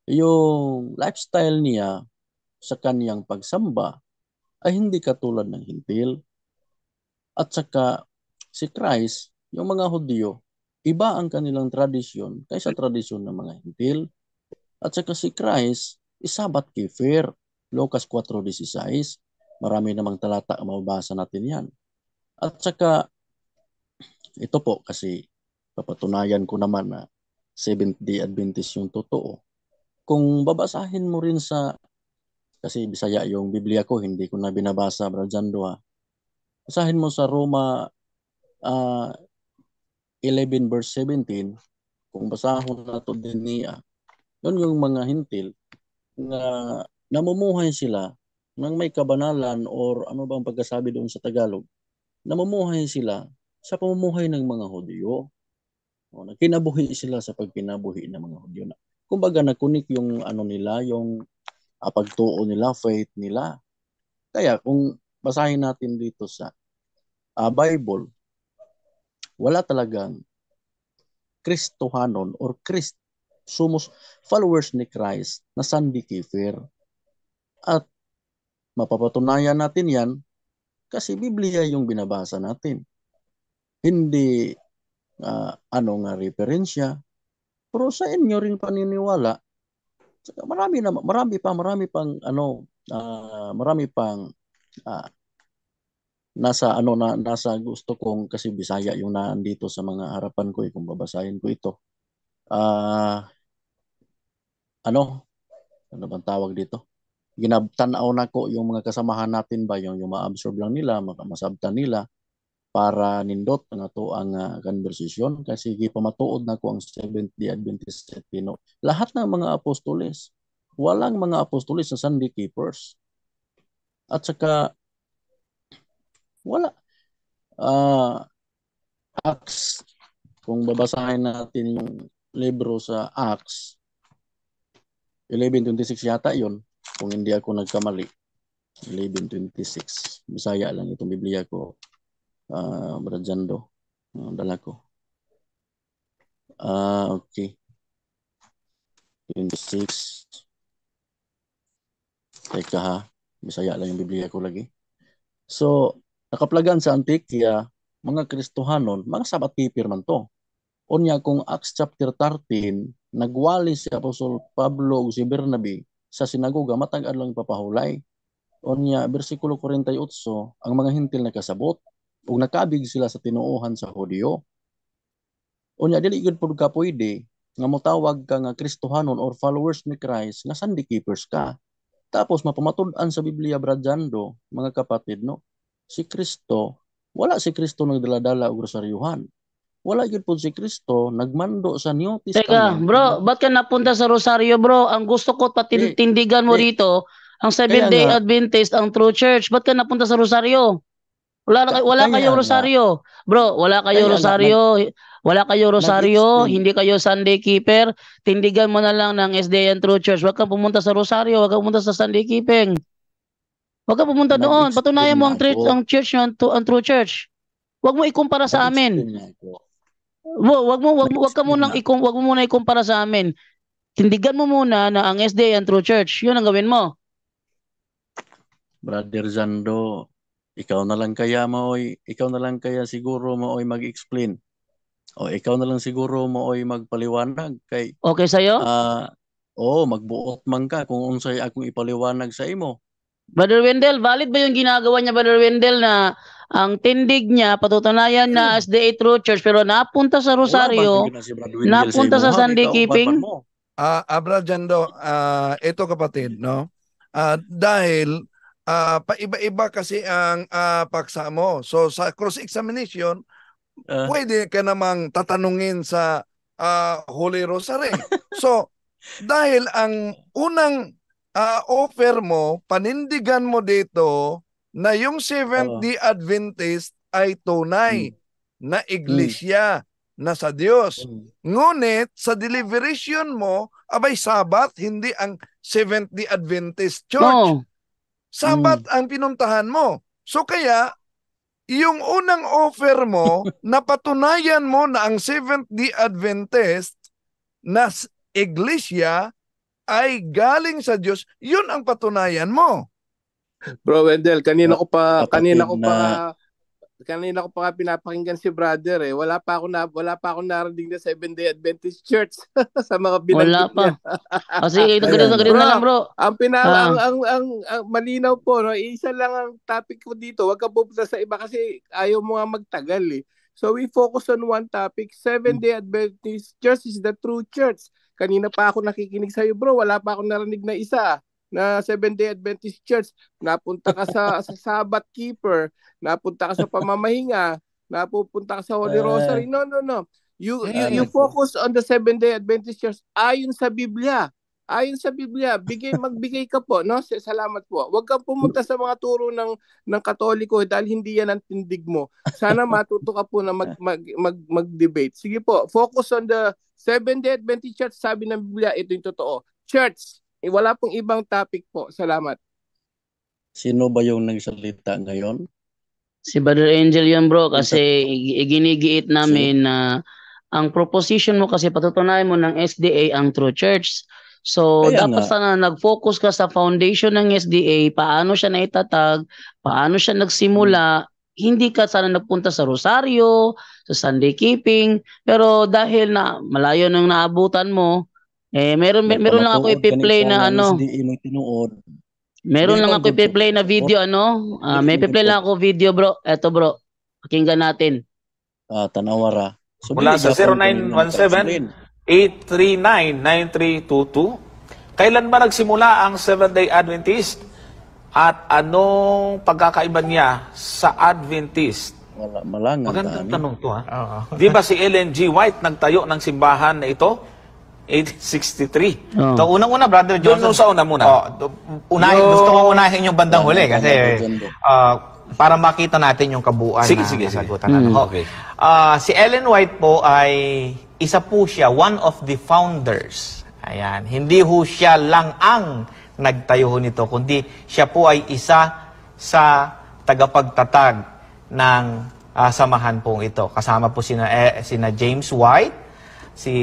Yung lifestyle niya sa kaniyang pagsamba ay hindi katulad ng hintil. At saka si Christ, yung mga Hudyo, iba ang kanilang tradisyon kaysa tradisyon ng mga hintil. At saka si Christ, isabat kefir. Lucas 4.16. Marami namang talata ang mababasa natin yan. At saka, ito po kasi papatunayan ko naman na Seventh-day Adventist yung totoo. Kung babasahin mo rin sa, kasi Bisaya yung Biblia ko, hindi ko na binabasa, Brad Jandua. ha. Basahin mo sa Roma uh, 11 verse 17, kung basahon nato din niya, doon yung mga hintil na namumuhay sila nang may kabanalan or ano bang pagkasabi doon sa Tagalog, namumuhay sila sa pamumuhay ng mga Hudyo. O, nakinabuhi sila sa pagkinabuhi ng mga Hudyo. Na, kumbaga nakunik yung ano nila, yung uh, pagtuo nila, faith nila. Kaya kung basahin natin dito sa uh, Bible, wala talagang Kristohanon or Christ sumos followers ni Christ na Sunday Kefir. At mapapatunayan natin yan kasi Biblia yung binabasa natin. Hindi uh, ano nga referensya, pero sa inyo ring paniniwala, marami na marami pa marami pang ano uh, marami pang uh, nasa ano na nasa gusto kong kasi Bisaya yung naandito sa mga harapan ko eh, kung babasahin ko ito. Ah uh, ano? Ano bang tawag dito? Ginabtanaw na ko yung mga kasamahan natin ba yung, yung ma-absorb lang nila, makamasabta nila para nindot nga to ang uh, ah, conversation kasi gipamatuod na ko ang Seventh Day Adventist at Pino. Lahat ng mga apostoles, walang mga apostoles sa Sunday keepers. At saka wala. Uh, Acts, kung babasahin natin yung libro sa Acts, 11.26 yata yon kung hindi ako nagkamali. 11.26. Bisaya lang itong Biblia ko, uh, ah, Bradyando, uh, dala ko. Ah, uh, okay. 26. Teka ha, bisaya lang yung Biblia ko lagi. So, Nakaplagan sa Antioquia, mga Kristohanon, mga sabat keeper man to. Unya kung Acts chapter 13, nagwali si Apostol Pablo o si Bernabe sa sinagoga matag adlang papahulay. Unya, bersikulo 48, ang mga hintil nakasabot o nakabig sila sa tinuuhan sa Hudyo. Unya, dili gud pud ka pwede nga motawag ka nga Kristohanon or followers ni Christ nga Sunday keepers ka. Tapos mapamatud-an sa Biblia bradyando, mga kapatid no si Kristo, wala si Kristo nagdala-dala og rosaryuhan. Wala gyud pud si Kristo nagmando sa New Testament. Teka, bro, ba't ka napunta sa rosaryo, bro? Ang gusto ko patindigan eh, mo eh, dito, ang Seventh Day Adventist, ang True Church, ba't ka napunta sa rosaryo? Wala kay wala kayong rosaryo. Bro, wala kayong rosaryo. wala kayo rosaryo, hindi kayo Sunday Keeper, tindigan mo na lang ng and True Church. Huwag kang pumunta sa rosaryo, huwag kang pumunta sa Sunday Keeping. Huwag ka pumunta doon. Patunayan mo ang, church, ang church nyo, ang, ang true church. Huwag mo ikumpara sa amin. Wo, wag mo wag, wag ka muna ikum, wag mo muna ikumpara sa amin. Tindigan mo muna na ang SDA ang true church. 'Yun ang gawin mo. Brother Zando, ikaw na lang kaya mo oy, ikaw na lang kaya siguro mo oy mag-explain. O ikaw na lang siguro mo oy magpaliwanag kay Okay sa'yo? Ah, uh, oo, magbuot man ka kung unsay akong ipaliwanag sa imo. Brother Wendell, valid ba yung ginagawa niya, Brother Wendell, na ang tindig niya, patutunayan na hmm. as the true church, pero napunta sa Rosario, si napunta sa Sunday Keeping? uh, ah, Abra ah, Jando, uh, ah, ito kapatid, no? Uh, dahil uh, paiba-iba kasi ang uh, paksa mo. So sa cross-examination, uh, pwede ka namang tatanungin sa uh, Holy Rosary. so dahil ang unang uh, offer mo, panindigan mo dito na yung Seventh-day Adventist ay tunay mm. na iglesia mm. na sa Diyos. Mm. Ngunit sa deliberation mo, abay sabat, hindi ang Seventh-day Adventist Church. No. Sabat mm. ang pinuntahan mo. So kaya, yung unang offer mo, na patunayan mo na ang Seventh-day Adventist na iglesia ay galing sa Diyos, yun ang patunayan mo. Bro Wendell, kanina ko pa Kapatid kanina ko pa kanina ko pa nga pinapakinggan si brother eh. Wala pa ako na wala pa ako narinig na Seventh Day Adventist Church sa mga binanggit Wala pa. Kasi ah, ito ganoon ganito lang bro. Ang pina ah. ang, ang, ang, ang, malinaw po no, isa lang ang topic ko dito. Huwag ka pupunta sa iba kasi ayaw mo nga magtagal eh. So we focus on one topic. Seventh Day Adventist Church is the true church. Kanina pa ako nakikinig sa iyo bro, wala pa ako narinig na isa na Seventh-day Adventist Church. Napunta ka sa, sa Sabbath Keeper, napunta ka sa pamamahinga, napupunta ka sa Holy ah. Rosary. No, no, no. You, ah, you, you focus on the Seventh-day Adventist Church ayon sa Biblia. Ayon sa Biblia, bigay magbigay ka po, no? Salamat po. Huwag kang pumunta sa mga turo ng ng Katoliko dahil hindi yan ang tindig mo. Sana matuto ka po na mag mag, mag, mag debate Sige po, focus on the Seven Day Adventist Church, sabi ng Biblia, ito yung totoo. Church, eh, wala pong ibang topic po. Salamat. Sino ba yung nagsalita ngayon? Si Brother Angel yan bro kasi iginigiit namin na uh, ang proposition mo kasi patutunayan mo ng SDA ang true church. So Kaya dapat sana nag-focus ka sa foundation ng SDA, paano siya naitatag, paano siya nagsimula, hindi ka sana nagpunta sa Rosario, sa Sunday Keeping, pero dahil na malayo nang naabutan mo, eh meron may, meron lang ako ipi-play na ano. Meron lang ako ipi-play na video ano. Uh, may ipi-play lang ako video bro. Eto bro. Pakinggan natin. Ah, tanawara. So, Mula sa 0917-839-9322. Kailan ba nagsimula ang Seventh-day Adventist at anong pagkakaiba niya sa Adventist? Wala, malang Magandang tanong to ha. Oh. Di ba si Ellen G. White nagtayo ng simbahan na ito? 1863. Oh. So unang-una, Brother Johnson. Doon sa una muna. Oh, unahin, Yo. gusto ko unahin yung bandang huli kasi uh, para makita natin yung kabuuan sige, na sige, nasagutan sige. Mm. Okay. Uh, si Ellen White po ay isa po siya, one of the founders. Ayan. Hindi ho siya lang ang nagtayo nito, kundi siya po ay isa sa tagapagtatag ng uh, samahan pong ito. Kasama po sina, eh, sina James White, si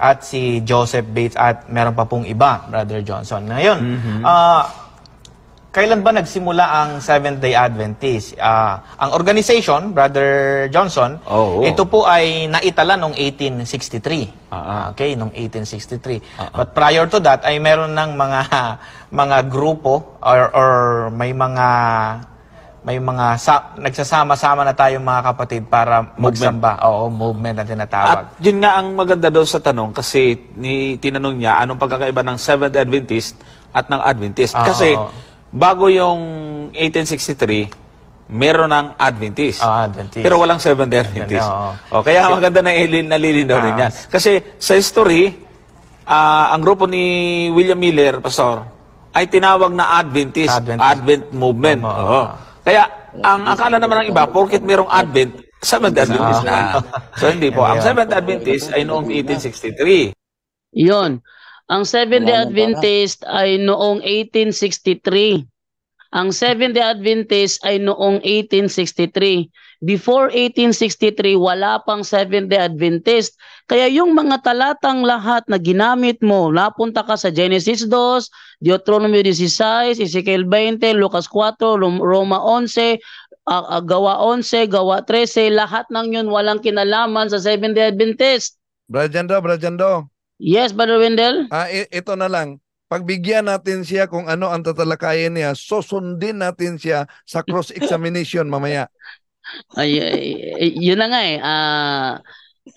at si Joseph Bates at meron pa pong iba, Brother Johnson. Ngayon, mm-hmm. uh, Kailan ba nagsimula ang Seventh-day Adventist? Uh, ang organization, Brother Johnson, oh, oh. ito po ay naitala noong 1863. Uh-huh. Ah, okay, noong 1863. Uh-huh. But prior to that, ay meron ng mga mga grupo or, or may mga may mga sa, nagsasama-sama na tayong mga kapatid para magsamba. Movement. Oo, movement na tinatawag. At yun nga ang maganda daw sa tanong kasi ni, tinanong niya anong pagkakaiba ng Seventh Adventist at ng Adventist. Uh-huh. Kasi bago yung 1863, meron ng Adventist. Oh, Adventist. Pero walang Seventh Day Adventist. No. Oh, kaya maganda na ilin, nalilinaw rin ah. yan. Kasi sa history, uh, ang grupo ni William Miller, Pastor, ay tinawag na Adventist, Adventist. Advent Movement. Oh, oh. Kaya, ang akala naman ng iba, porkit merong Advent, Seventh Adventist na. So, hindi po. Ang Seventh day Adventist ay noong 1863. Yun. Ang Seventh-day Adventist ay noong 1863. Ang Seventh-day Adventist ay noong 1863. Before 1863, wala pang Seventh-day Adventist. Kaya yung mga talatang lahat na ginamit mo, napunta ka sa Genesis 2, Deuteronomy 16, Ezekiel 20, Lucas 4, Roma 11, uh, uh, Gawa 11, Gawa 13, lahat ng yun walang kinalaman sa Seventh-day Adventist. Brother Jando, Brother Jando. Yes, Brother Wendell? Ah, ito na lang. Pagbigyan natin siya kung ano ang tatalakayin niya, susundin natin siya sa cross-examination mamaya. Ay, yun na nga eh. Uh,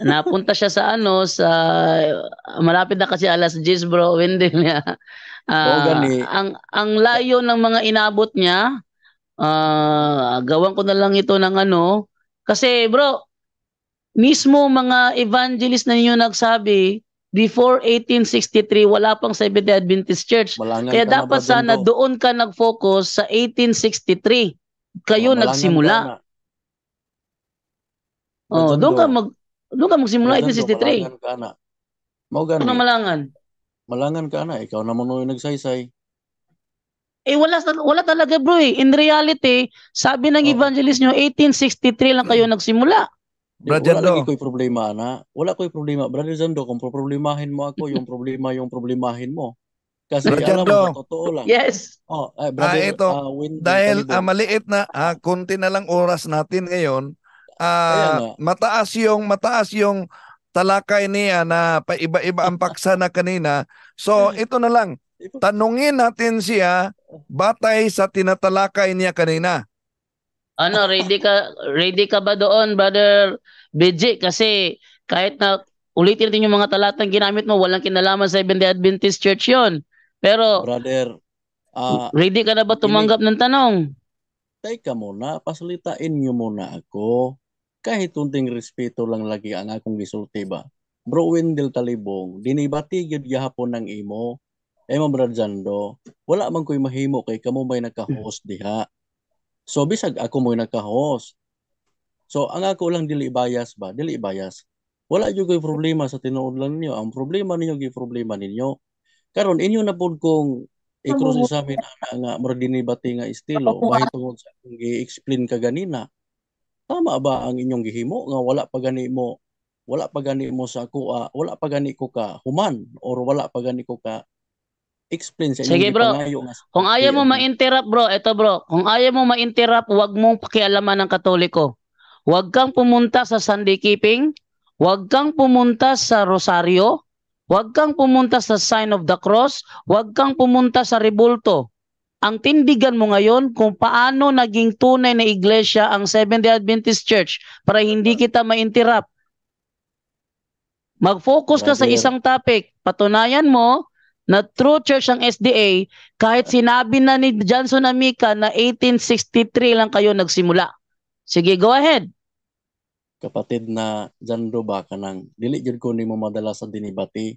napunta siya sa ano, sa malapit na kasi alas 10 bro, Wendell niya. Uh, oh, ang, ang layo ng mga inabot niya, uh, gawan ko na lang ito ng ano, kasi bro, mismo mga evangelist na ninyo nagsabi, before 1863 wala pang Seventh Day Adventist Church. Kaya dapat na sana do? doon ka nag-focus sa 1863. Kayo Malangan nagsimula. Ka na. Oh, doon ka mag doon ka magsimula Malangan 1863. Malangan ka na. Mao ganun. Ano eh. malangan? Malangan ka na, ikaw naman 'yung nagsaysay. Eh wala wala talaga bro eh. In reality, sabi ng oh. evangelist nyo 1863 lang kayo hmm. nagsimula. Eh, brother wala lagi ko'y problema na. Wala ko'y problema. Brother Zando, kung problemahin mo ako, yung problema yung problemahin mo. Kasi Brother alam mo, totoo lang. Yes. Oh, eh, brother, ah, ito, uh, ah, Wendy, dahil uh, ah, maliit na, ah, konti na lang oras natin ngayon, ah, mataas yung, mataas yung talakay niya na paiba-iba ang paksa na kanina. So, hmm. ito na lang. Tanungin natin siya batay sa tinatalakay niya kanina. Ano, ready ka ready ka ba doon, brother BJ? Kasi kahit na ulitin natin yung mga talatang ginamit mo, walang kinalaman sa Seventh-day Adventist Church 'yon. Pero brother, uh, ready ka na ba tumanggap ng tanong? Teka muna, pasalitain niyo muna ako. Kahit unting respeto lang lagi ang akong gisulti ba. Bro Wendell Talibong, dinibati gyud gihapon ng imo. Eh, Brad Jando, wala man ko'y mahimo kay kamo may naka-host diha. So bisag ako mo nagka-host. So ang ako lang dili bias ba? Dili bias. Wala jud koy problema sa tinuod lang ninyo. Ang problema ninyo gi problema ninyo. Karon inyo na pud kong i-cross sa examine na nga mura dinibati nga estilo bahin tungod sa akong gi-explain ka ganina. Tama ba ang inyong gihimo nga wala pa gani mo wala pa gani mo sa kuha, wala pa gani ko ka human or wala pa gani ko ka explain sa inyo. Sige bro, kung ayaw mo ma-interrupt bro, eto bro, kung ayaw mo ma-interrupt, huwag mong pakialaman ng katoliko. Huwag kang pumunta sa Sunday Keeping, huwag kang pumunta sa Rosario, huwag kang pumunta sa Sign of the Cross, huwag kang pumunta sa Rebulto. Ang tindigan mo ngayon kung paano naging tunay na iglesia ang Seventh-day Adventist Church para hindi kita ma-interrupt. Mag-focus ka sa isang topic. Patunayan mo na true church ang SDA kahit sinabi na ni Johnson Amica na 1863 lang kayo nagsimula. Sige, go ahead. Kapatid na Jandro baka nang dili jud ko nimo madala sa dinibati.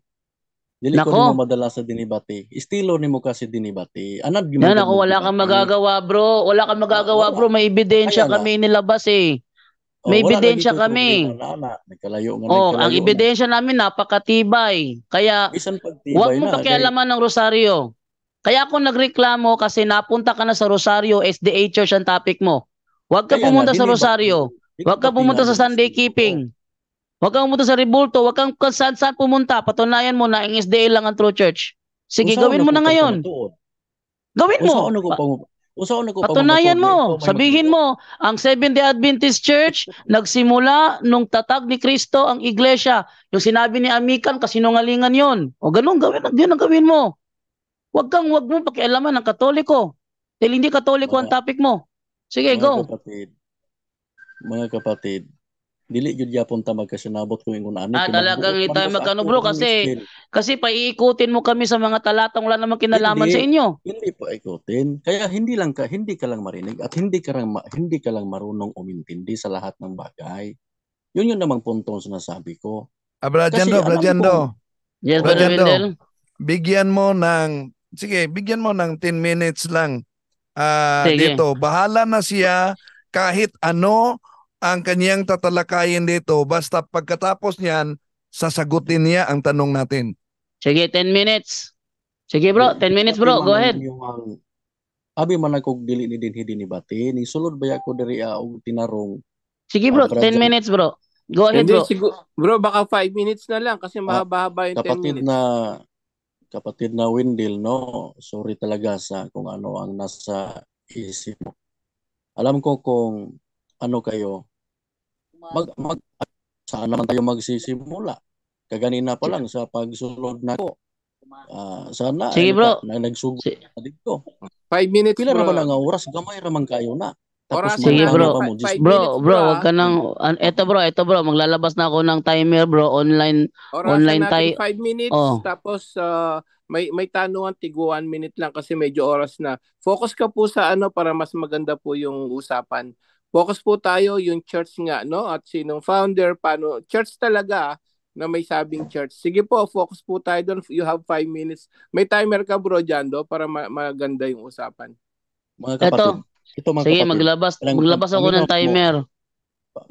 Dili nako. ko nimo madala sa dinibati. Istilo nimo kasi dinibati. Anad gyud. Nako, wala kang magagawa, bro. Wala kang magagawa, wala. bro. May ebidensya kami nilabas eh. Oh, May ebidensya kami. Nagkalayo nga oh, ang ebidensya namin napakatibay. Kaya huwag mo pakialaman eh, ng Rosario. Kaya ako nagreklamo kasi napunta ka na sa Rosario, SDA Church ang topic mo. Huwag ka pumunta sa Rosario. Huwag ka pumunta sa Sunday keeping. Huwag kang pumunta sa Rebulto. Huwag kang saan saan pumunta. Patunayan mo na ang SDA lang ang true church. Sige, gawin mo na ngayon. Gawin mo. Usa, ano ko Usaon ako Patunayan mo, sabihin mo, ang Seventh-day Adventist Church nagsimula nung tatag ni Kristo ang iglesia. Yung sinabi ni Amikan, kasinungalingan yon. O ganun, gawin, yun ang gawin mo. Huwag kang, huwag mo pakialaman ng katoliko. Dahil hindi katoliko ang topic mo. Sige, mga go. Kapatid, mga kapatid, dili jud yapon ta magkasinabot ko ingon ani ah, talagang itay magkano bro kasi kasi paiikutin mo kami sa mga talatang wala namang kinalaman hindi, sa inyo hindi pa ikutin kaya hindi lang ka hindi ka lang marinig at hindi ka lang hindi ka lang marunong umintindi sa lahat ng bagay yun yun namang punto na sinasabi ko Abrajando, ah, Abrajando. Yes, Abrajando. Bigyan mo ng sige, bigyan mo ng 10 minutes lang. Uh, sige. dito, bahala na siya kahit ano ang kaniyang tatalakayin dito basta pagkatapos niyan, sasagutin niya ang tanong natin. Sige, 10 minutes. Sige bro, 10 minutes bro, go ahead. abi man ako dili ni din hindi ni bati ni sulod ba ako diri ah, og tinarong. Sige bro, 10 ah, minutes bro. Go ahead bro. bro, baka 5 minutes na lang kasi mahaba-haba yung 10 minutes. Kapatid na kapatid na Wendell, no? Sorry talaga sa kung ano ang nasa isip mo. Alam ko kung ano kayo, mag, mag saan naman tayo magsisimula? Kaganina pa lang sa pagsulod na ko. Uh, sana eh, Sige, bro. na nagsugod si- na dito. Five minutes, Pila bro. naman ang oras, gamay naman kayo na. Tapos Oras Sige, bro. Mo, Five- five minutes, Bro, bro, bro, wag ka ah. nang an- eto bro, eto bro, maglalabas na ako ng timer bro, online. Orasan Online natin tayo- 5 minutes Oh. tapos ah, may may tanungan tig 1 minute lang kasi medyo oras na. Focus ka po sa ano para mas maganda po yung usapan. Focus po tayo yung church nga, no? At sinong founder, paano, church talaga na may sabing church. Sige po, focus po tayo doon. You have five minutes. May timer ka bro, Jando, para ma- maganda yung usapan. Mga kapatid, ito, ito mga Sige, kapatid, maglabas, lang, maglabas ako ng timer.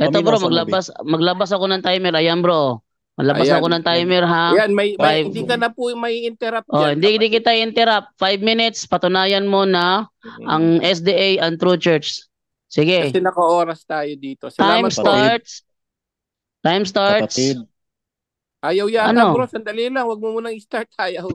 ito bro, maglabas, maglabas ako ng timer. Ayan bro. Malabas ayan, ako ng timer ha. Ayan, may, may hindi ka na po may interrupt. Oh, hindi, hindi kita interrupt. Five minutes, patunayan mo na mm-hmm. ang SDA and True Church Sige. Kasi naka-oras tayo dito. Salamat Time po. starts. Time starts. Kapatid. Ayaw yata ano? bro, sandali lang. Huwag mo muna i-start. Ayaw.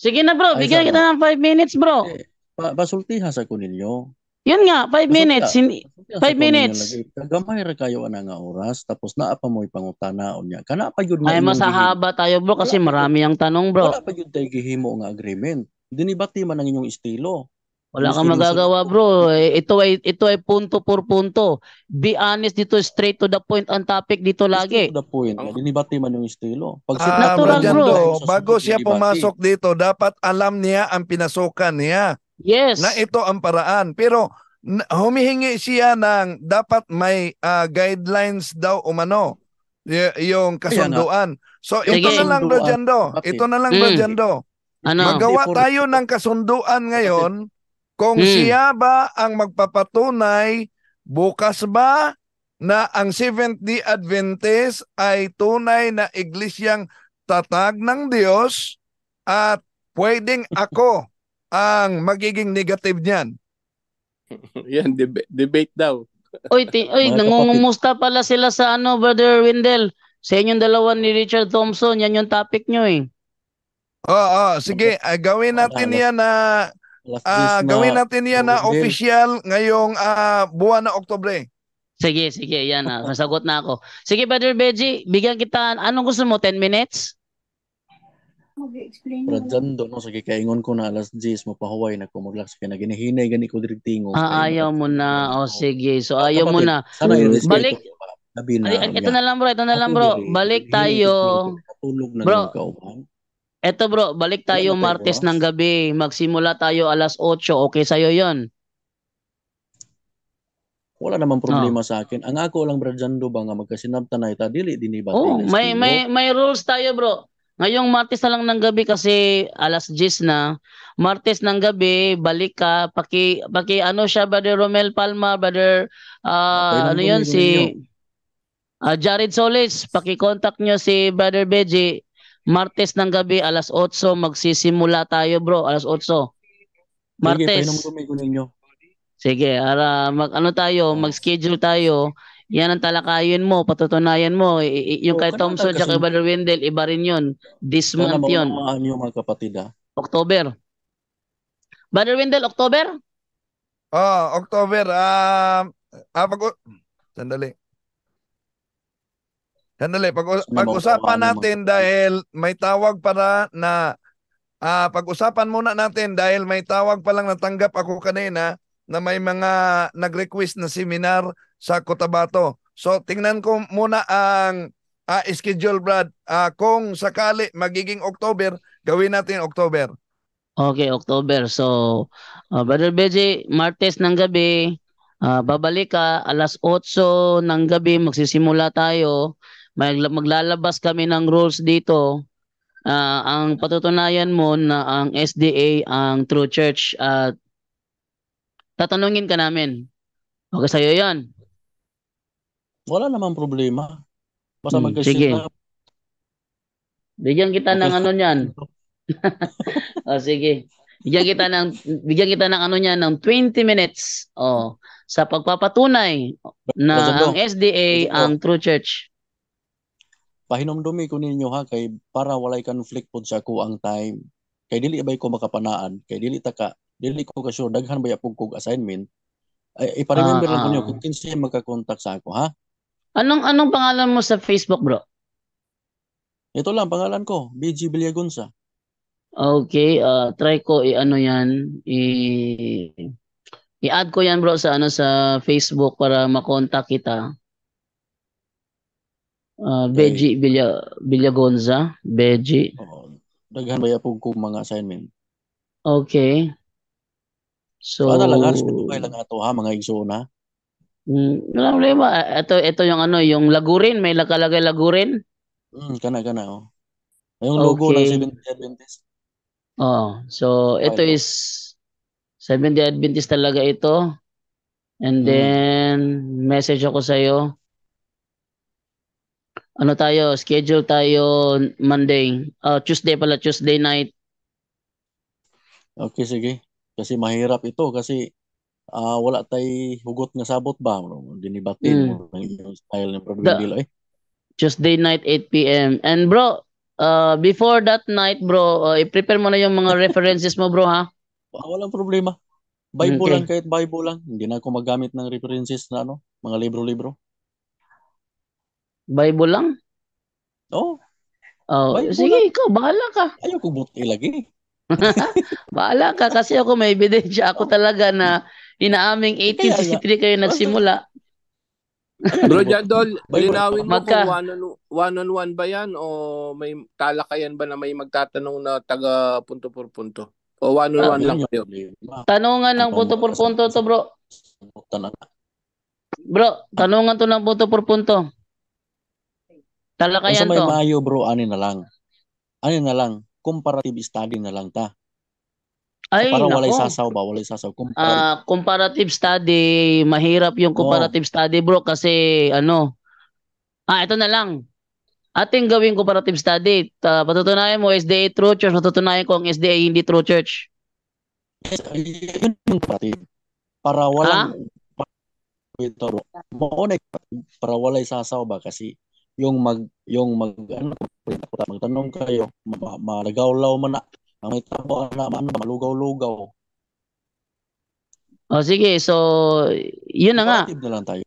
Sige na bro, bigyan kita ng 5 minutes bro. Eh, pa pasulti ha sa kunilyo. Yun nga, 5 minutes. 5 minutes. Kagamay ra kayo ana nga oras tapos naa pa mo'y pangutana o Kana pa jud Ay masahaba tayo bro kasi wala, marami ang tanong bro. Wala pa jud tay gihimo nga agreement. Dinibati man ang inyong estilo. Wala kang magagawa, bro. Eh, ito ay ito ay punto por punto. Be honest dito, straight to the point ang topic dito lagi. Straight to the point. dinibati man yung estilo. Pag ah, si ah, natural, bro. bro. Bago siya pumasok dito, dapat alam niya ang pinasukan niya. Yes. Na ito ang paraan. Pero humihingi siya ng dapat may uh, guidelines daw umano yung ah. kasunduan. So ito Sige. na lang Brojando. Ito na lang mm. Brojando. Ano? Magawa tayo ng kasunduan ngayon kung hmm. siya ba ang magpapatunay bukas ba na ang Seventh Day Adventist ay tunay na iglesyang tatag ng Diyos at pwedeng ako ang magiging negative niyan. Yan, deb- debate daw. oy, ti- oy nangungumusta pala sila sa ano, Brother Wendell. Sa inyong dalawa ni Richard Thompson, yan yung topic nyo eh. Oo, oh, oh, sige, ah, gawin natin yan na uh, Ah, uh, gawin natin yan na ah, official ngayong uh, buwan na Oktobre. Sige, sige, yan na. Ah. Masagot na ako. Sige, Brother Benji, bigyan kita, anong gusto mo, 10 minutes? Mag-explain. Pero Radyando, no? Sige, kaingon ko na alas 10, mapahuway na ko, kumulak na kinaginihinay, gani ko diriting. Oh, ah, ayaw mo na. O, oh, sige. So, ayaw mo na. Balik, ay, ito na lang bro, ito na lang bro. Eh, Balik tayo. Bro, Eto bro, balik tayo Ay, Martes ng gabi. Magsimula tayo alas 8. Okay sa'yo yon wala naman problema oh. sa akin. Ang ako lang brad Jando ba nga magkasinabta na ita dili din iba. Oh, may may may rules tayo bro. Ngayong Martes na lang ng gabi kasi alas 10 na. Martes ng gabi, balik ka paki paki ano siya brother Romel Palma, brother uh, ah, okay, ano 'yon si uh, Jared Solis, paki-contact nyo si brother Beji Martes ng gabi, alas 8, magsisimula tayo bro, alas 8. Martes. Sige, ko ninyo. Sige, ara, mag, ano tayo, mag-schedule tayo. Yan ang talakayin mo, patutunayan mo. I- yung oh, kay ano Thompson at kay Brother Wendell, iba rin yun. This month yun. Kaya nyo mga kapatid ha? October. Brother Wendell, October? Ah, October. Ah, ah, pag... Sandali. Sandali, pag, usapan natin dahil may tawag para na uh, pag-usapan muna natin dahil may tawag pa lang natanggap ako kanina na may mga nag-request na seminar sa Cotabato. So tingnan ko muna ang uh, schedule Brad. Uh, kung sakali magiging October, gawin natin October. Okay, October. So uh, Brother Benji, Martes ng gabi, uh, babalik ka alas 8 ng gabi magsisimula tayo maglalabas kami ng rules dito uh, ang patutunayan mo na ang SDA ang True Church at uh, tatanungin ka namin. Okay sa'yo yan. Wala naman problema. Basta hmm, mag sige. Na... Bigyan kita ng ano niyan. o oh, sige. Bigyan kita ng bigyan kita ng ano niyan ng 20 minutes. Oh, sa pagpapatunay na ang SDA ang True Church pahinomdumi ko ninyo ha kay para walay conflict pod sa ko ang time kay dili bay ko makapanaan kay dili ta ka dili ko ka sure daghan ba yapog kog assignment ay iparemember ah, lang ko niyo ah. kung kinsa magka-contact sa ako ha anong anong pangalan mo sa Facebook bro ito lang pangalan ko BG Villagonza okay uh, try ko i-ano yan i i-add ko yan bro sa ano sa Facebook para makontak kita Uh, Beji okay. Villa Villagonza, Beji. Oh, daghan ba yapog kog mga assignment? Okay. So, so ano lang alas kay lang ato ha mga igsoon Mm, wala problema. Ito e, ito yung ano, yung lagurin, may nakalagay lagurin. Mm, kana kana oh. Yung logo okay. ng 70 Adventist. Oh, so ito is 70 Adventist talaga ito. And mm. then message ako sa iyo ano tayo, schedule tayo Monday, uh, Tuesday pala, Tuesday night. Okay, sige. Kasi mahirap ito kasi uh, wala tay hugot na sabot ba? Ano, dinibatin mm. mo yung style ng problema dilo eh. Tuesday night 8 p.m. And bro, uh, before that night bro, uh, i-prepare mo na yung mga references mo bro ha? Walang problema. Bible okay. lang kahit Bible lang. Hindi na ako magamit ng references na ano, mga libro-libro. Bible lang? Oo. Oh, Bible sige, lang. ikaw, bahala ka. Ayoko ko but ilagay. bahala ka kasi ako may ebidensya ako oh. talaga na inaaming 1863 kayo nagsimula. Bro Jandol, linawin mo Magka. kung one-on-one on, one ba yan o may talakayan ba na may magtatanong na taga punto por punto? O one-on-one ah, lang kayo? Tanungan ng punto por punto to bro. tanungan Bro, tanungan to ng punto por punto. Talaga yan to. may to. Mayo bro, ano na lang. Ano na lang. Comparative study na lang ta. Ay, Para walay sasaw ba? Walay sasaw. Comparative. Uh, comparative study, mahirap yung comparative oh. study bro kasi ano. Ah, ito na lang. Ating gawing comparative study. Uh, patutunayan mo SDA True Church. patutunayan ko ang SDA hindi True Church. Yes, yun yung comparative. Para walang... Ha? Ito, bro. Mauna para walay sasaw ba kasi yung mag yung mag ano magtanong kayo law man na ang may tabo na ano malugaw-lugaw oh sige so yun na nga Active na lang tayo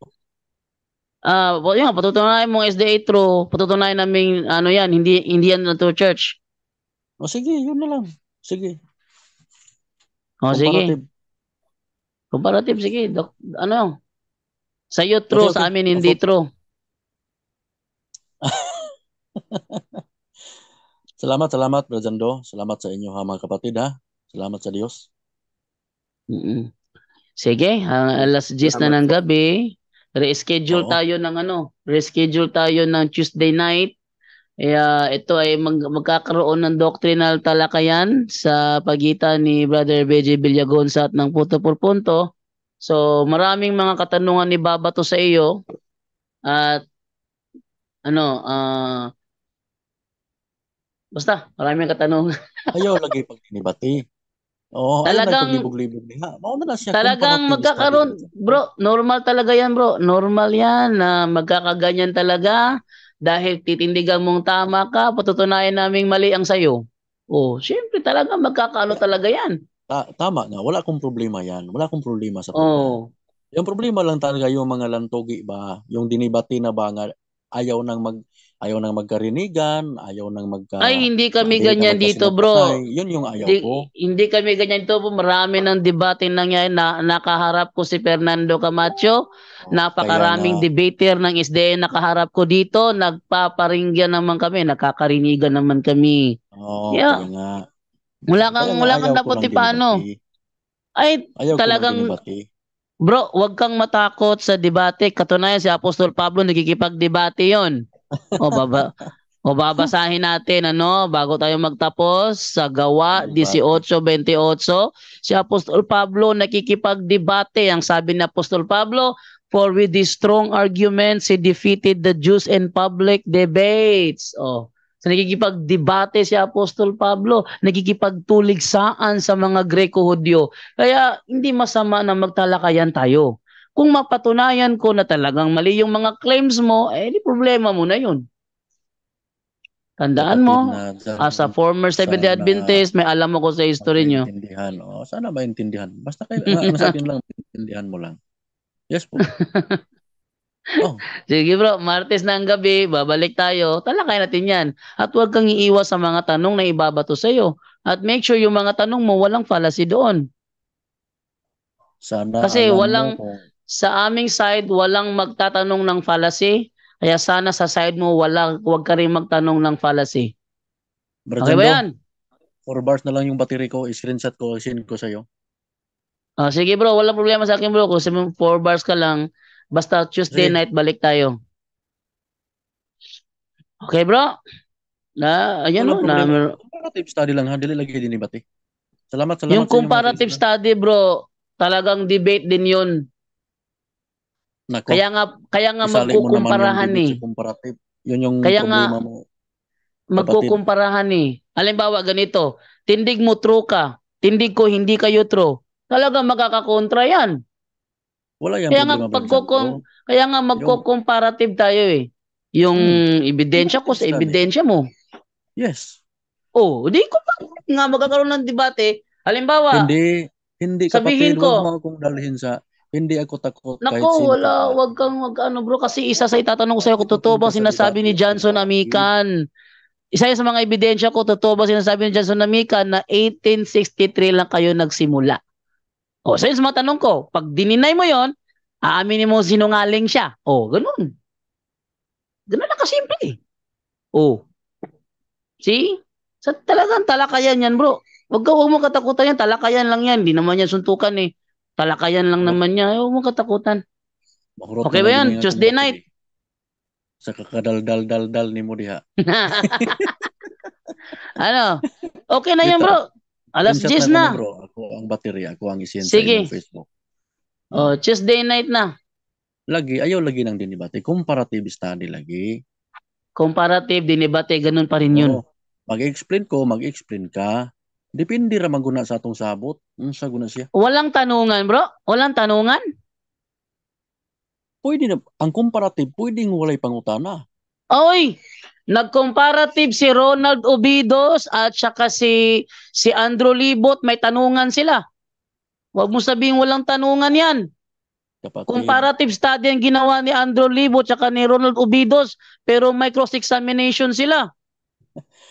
Ah, uh, yun, patutunayan mo SDA true, patutunayan namin ano yan, hindi hindi yan na true church. O oh, sige, yun na lang. Sige. O oh, sige. Comparative sige, Dok, ano? Sa iyo true, sa amin hindi true. salamat, salamat, Brother Salamat sa inyo, ha, mga kapatid. Ha? Salamat sa Diyos. Mm-mm. Sige, ang alas 10 na ng gabi, reschedule Oo. tayo ng ano, reschedule tayo ng Tuesday night. Kaya uh, ito ay mag- magkakaroon ng doctrinal talakayan sa pagitan ni Brother BJ Villagon sa at ng Punto por Punto. So maraming mga katanungan ni Baba to sa iyo at ano, uh, Basta, maraming katanungan. Ayaw lagi pag tinibati. Oo, oh, talagang libog-libog niya. Mauna na siya. Talagang magkakaroon, bro, normal talaga yan, bro. Normal yan na magkakaganyan talaga dahil titindigan mong tama ka, patutunayan naming mali ang sayo. Oh, syempre talaga magkakaano talaga yan. Ta- tama na, wala akong problema yan. Wala akong problema sa oh. problema. Oh. Yung problema lang talaga yung mga lantogi ba, yung dinibati na ba nga ayaw nang mag ayaw nang magkarinigan, ayaw nang magka... Ah, ay, hindi kami ganyan dito, bro. Yun yung ayaw hindi, ko. Hindi kami ganyan dito, bro. Marami ng debate nangyayari. Na, nakaharap ko si Fernando Camacho. Napakaraming na, debater ng SDN nakaharap ko dito. Nagpaparinggan naman kami. Nakakarinigan naman kami. Oo, oh, yeah. nga. Wala kang, wala kang dapat paano. Ay, ayaw talagang... Bro, wag kang matakot sa debate. Katunayan si Apostol Pablo nagkikipag-debate 'yon o baba o babasahin natin ano bago tayo magtapos sa Gawa 18:28 si Apostol Pablo nakikipagdebate ang sabi ni Apostol Pablo for with these strong arguments he defeated the Jews in public debates oh So, nakikipagdebate si Apostol Pablo, nakikipagtuligsaan sa mga greco hudyo Kaya hindi masama na magtalakayan tayo. Kung mapatunayan ko na talagang mali yung mga claims mo, eh di problema mo na yun. Tandaan mo, na, as a former Seventh-day Adventist, may alam ako sa history nyo. Intindihan. O, sana maintindihan. Basta kayo, ang ah, lang, maintindihan mo lang. Yes po. oh. Sige bro, Martes na ang gabi, babalik tayo. Talakay natin yan. At huwag kang iiwas sa mga tanong na ibabato sa iyo. At make sure yung mga tanong mo, walang fallacy doon. Sana Kasi walang, mo, sa aming side, walang magtatanong ng fallacy. Kaya sana sa side mo, wala, huwag ka rin magtanong ng fallacy. Brad okay ba yan? 4 bars na lang yung battery ko. I-screenshot ko, i-send ko sa'yo. Ah, sige bro, wala problema sa akin bro. Kasi 4 bars ka lang. Basta Tuesday Red. night, balik tayo. Okay bro? Na, ayan o. Na, mer- comparative study lang ha. Dili lagi din ibati. Salamat, salamat. Yung comparative study bro, talagang debate din yun. Nako, kaya nga kaya nga magkukumparahan ni. Eh. Comparative. Yun yung kaya nga mo, magkukumparahan ni. Eh. Halimbawa ganito, tindig mo true ka, tindig ko hindi kayo true. Talaga magkakakontra yan. Wala yan. Kaya nga pagkukum kaya nga magko tayo eh. Yung hmm. ebidensya ko sa ebidensya mo. Yes. Oh, di ko pa nga magkakaroon ng debate. Halimbawa, hindi hindi ka sabihin ko, mo akong dalhin sa hindi ako takot. Nako, wala. Sino. Wag kang wag ano bro. Kasi isa sa itatanong ko sa'yo kung totoo ba sinasabi ni Johnson Amikan. Isa sa mga ebidensya ko, totoo ba sinasabi ni Johnson Amican na 1863 lang kayo nagsimula? O, oh, sa so yun, mga tanong ko, pag dininay mo yon aaminin mo sinungaling siya. O, oh, ganun. Ganun lang kasimple eh. O. Oh. See? Sa talagang talakayan yan, bro. Wag ka, huwag mo katakutan yan. Talakayan lang yan. Hindi naman yan suntukan eh. Talakayan lang oh. naman niya. Ayaw mong katakutan. Makurot okay ba yan? Tuesday night. Eh. Sa kakadal-dal-dal-dal ni mo diha. ano? Okay na yan bro. Alas 10 na. Bro. Ako ang baterya. Ako ang isin Sige. sa Facebook. Oh, Tuesday night na. Lagi, ayaw lagi ng dinibate. Comparative study lagi. Comparative, dinibate, ganun pa rin yun. Oh, mag-explain ko, mag-explain ka. Depende ra man sa atong sabot. Unsa ano guna siya? Walang tanungan, bro. Walang tanungan. Pwede na ang comparative pwedeng walay pangutana. Oy, nag-comparative si Ronald Obidos at saka si si Andrew Libot, may tanungan sila. Huwag mo sabihin walang tanungan 'yan. Kapatid. Eh, comparative study ang ginawa ni Andrew Libot at ni Ronald Obidos, pero may cross-examination sila.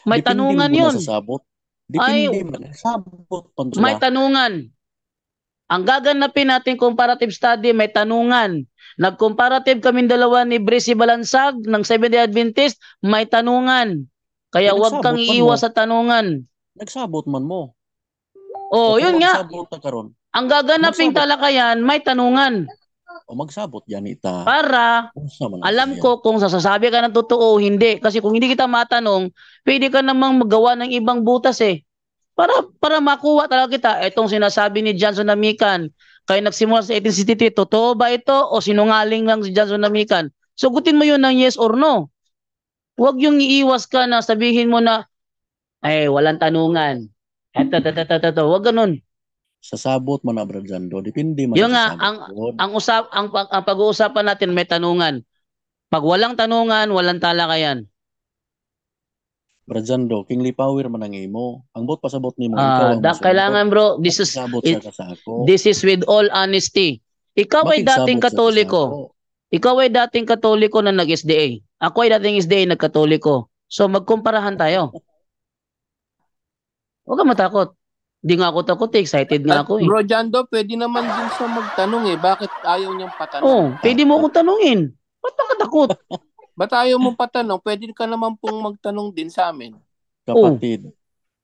May Depende tanungan yun. Sa sabot. Depende Ay, man. Sabot konsula. May tanungan. Ang gaganapin natin comparative study, may tanungan. Nag-comparative kami dalawa ni Brissy Balansag ng Seventh-day Adventist, may tanungan. Kaya huwag kang iiwas sa tanungan. Nagsabot man mo. Oh, so, yun nga. Ka karon. Ang gaganapin nagsabot. talakayan, may tanungan o magsabot janita. Para alam ko kung sasasabi ka ng totoo o hindi. Kasi kung hindi kita matanong, pwede ka namang magawa ng ibang butas eh. Para para makuha talaga kita. Itong sinasabi ni Johnson Namikan, kayo nagsimula sa 1863, totoo ba ito o sinungaling lang si Johnson Namikan? Sugutin mo yun ng yes or no. Huwag yung iiwas ka na sabihin mo na, eh, walang tanungan. Eto, eto, eto, eto, eto. Huwag ganun sasabot man na brad Jando depende man sa nga ang ang usap ang, ang, pag-uusapan natin may tanungan pag walang tanungan walang talakayan brad Jando kingly power man ang imo ang bot pasabot nimo ah, ikaw da, kailangan bro this is it, this is with all honesty ikaw Bakit ay dating katoliko ikaw ay dating katoliko na nag-SDA ako ay dating SDA nagkatoliko so magkumparahan tayo Huwag kang matakot. Hindi nga ako takot, eh, excited nga ako eh. Bro Jando, pwede naman din sa magtanong eh. Bakit ayaw niyang patanong? Oo, oh, pwede mo akong tanungin. Ba't nakatakot? Ba't ayaw mo patanong? Pwede ka naman pong magtanong din sa amin. Kapatid, oh.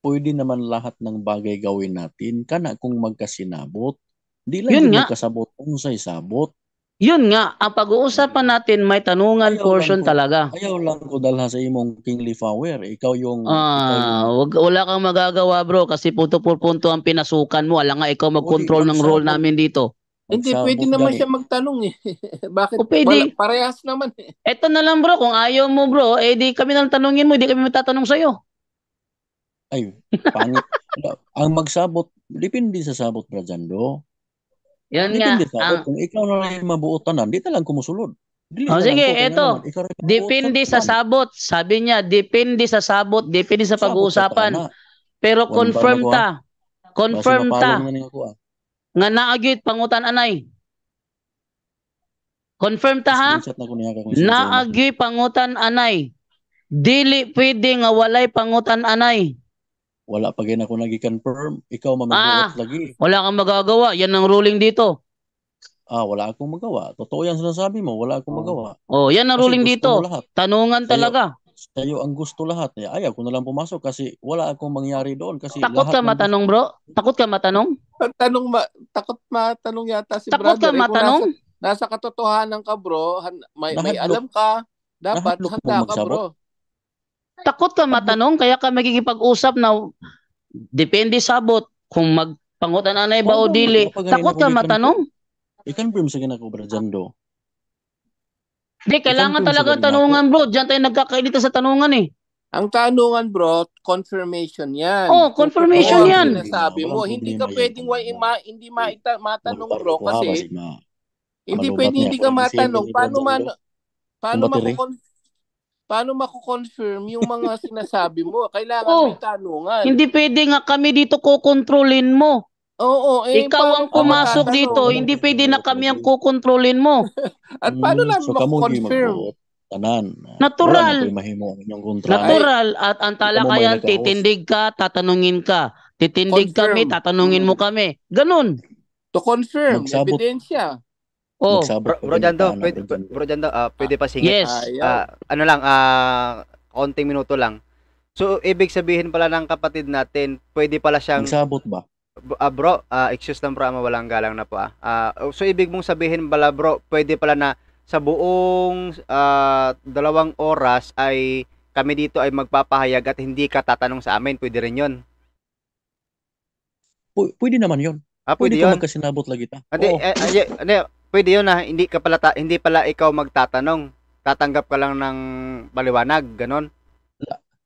pwede naman lahat ng bagay gawin natin kana kung magkasinabot. Hindi lang Yun din magkasabot kung sa isabot. Yun nga, ang pag-uusapan natin may tanungan ayaw portion ko, talaga. Ayaw lang ko dalha sa imong Kingly Flower. Ikaw yung... Ah, ikaw yung... wala kang magagawa bro kasi punto por punto ang pinasukan mo. Alam nga, ikaw mag-control Uli, ng role namin dito. Hindi, pwede naman siya magtanong eh. Bakit? O pwede. Wala, parehas naman eh. Ito na lang bro, kung ayaw mo bro, eh di kami nang tanungin mo, hindi kami magtatanong sa'yo. Ay, pangit. ang magsabot, depende sa sabot, Brajando. Yan nga. Ang... Kung ikaw na lang oh, rin mabuotanan, di talang kumusulod. Dili oh, sige, eto. Depende sa sabot. Sabi niya, depende sa sabot, depende sa pag-uusapan. Pero confirm ta. Confirm ta. Ah. Nga naagit pangutan anay. Confirm ta ha? Naagi pangutan anay. Dili pwede nga walay pangutan anay wala pa gina ko nag-confirm. Ikaw mamagot ah, lagi. Wala kang magagawa. Yan ang ruling dito. Ah, wala akong magawa. Totoo yan sinasabi mo. Wala akong oh. magawa. Oh, yan ang ruling dito. Tanungan sayo, talaga. Sa'yo ang gusto lahat. Ayaw ko na lang pumasok kasi wala akong mangyari doon. Kasi takot ka matanong, gusto... bro? Takot ka matanong? Tanong ma- takot matanong yata si takot brother. Takot ka eh, matanong? Nasa, nasa katotohanan ka, bro. may, may alam ka. Dapat handa ka, bro. Takot ka matanong, kaya ka magkikipag-usap na depende sabot kung magpangutan anay ba o dili. Takot ka matanong. I-confirm sa ko, dyan do. Hindi, kailangan talaga tanungan bro. Diyan tayo nagkakailita sa tanungan eh. Ang tanungan bro, confirmation yan. Oh, confirmation oh, yan. Sabi mo, hindi ka pwedeng wa, ma, hindi ma, matanong bro kasi hindi pwedeng hindi ka matanong. Paano man, paano man, paano mako-confirm yung mga sinasabi mo? Kailangan oh, may tanungan. Hindi pwede nga kami dito kukontrolin mo. Oo, eh, Ikaw ang pumasok oh, dito, hindi pwede na kami ang kukontrolin mo. At paano lang so, mako-confirm? tanan. Natural. Natural. At ang talakayan, titindig ka, tatanungin ka. Titindig confirm. kami, tatanungin mo kami. Ganun. To confirm, magsabot, ebidensya. Oh, bro, bro Jando, ano, pwede, bro, bro Jando, uh, ah, pwede pa singit. Yes. Uh, uh, ano lang, uh, konting minuto lang. So, ibig sabihin pala ng kapatid natin, pwede pala siyang... Magsabot ba? Uh, bro, uh, excuse lang bro, mawalang galang na po ah. Uh, so, ibig mong sabihin pala bro, pwede pala na sa buong uh, dalawang oras ay kami dito ay magpapahayag at hindi ka tatanong sa amin. Pwede rin yon P- pwede naman yon Ah, pwede, pwede yun? Pwede magkasinabot lagi ta. Adi, pwede yun na hindi ka pala ta- hindi pala ikaw magtatanong. Tatanggap ka lang ng paliwanag, ganon.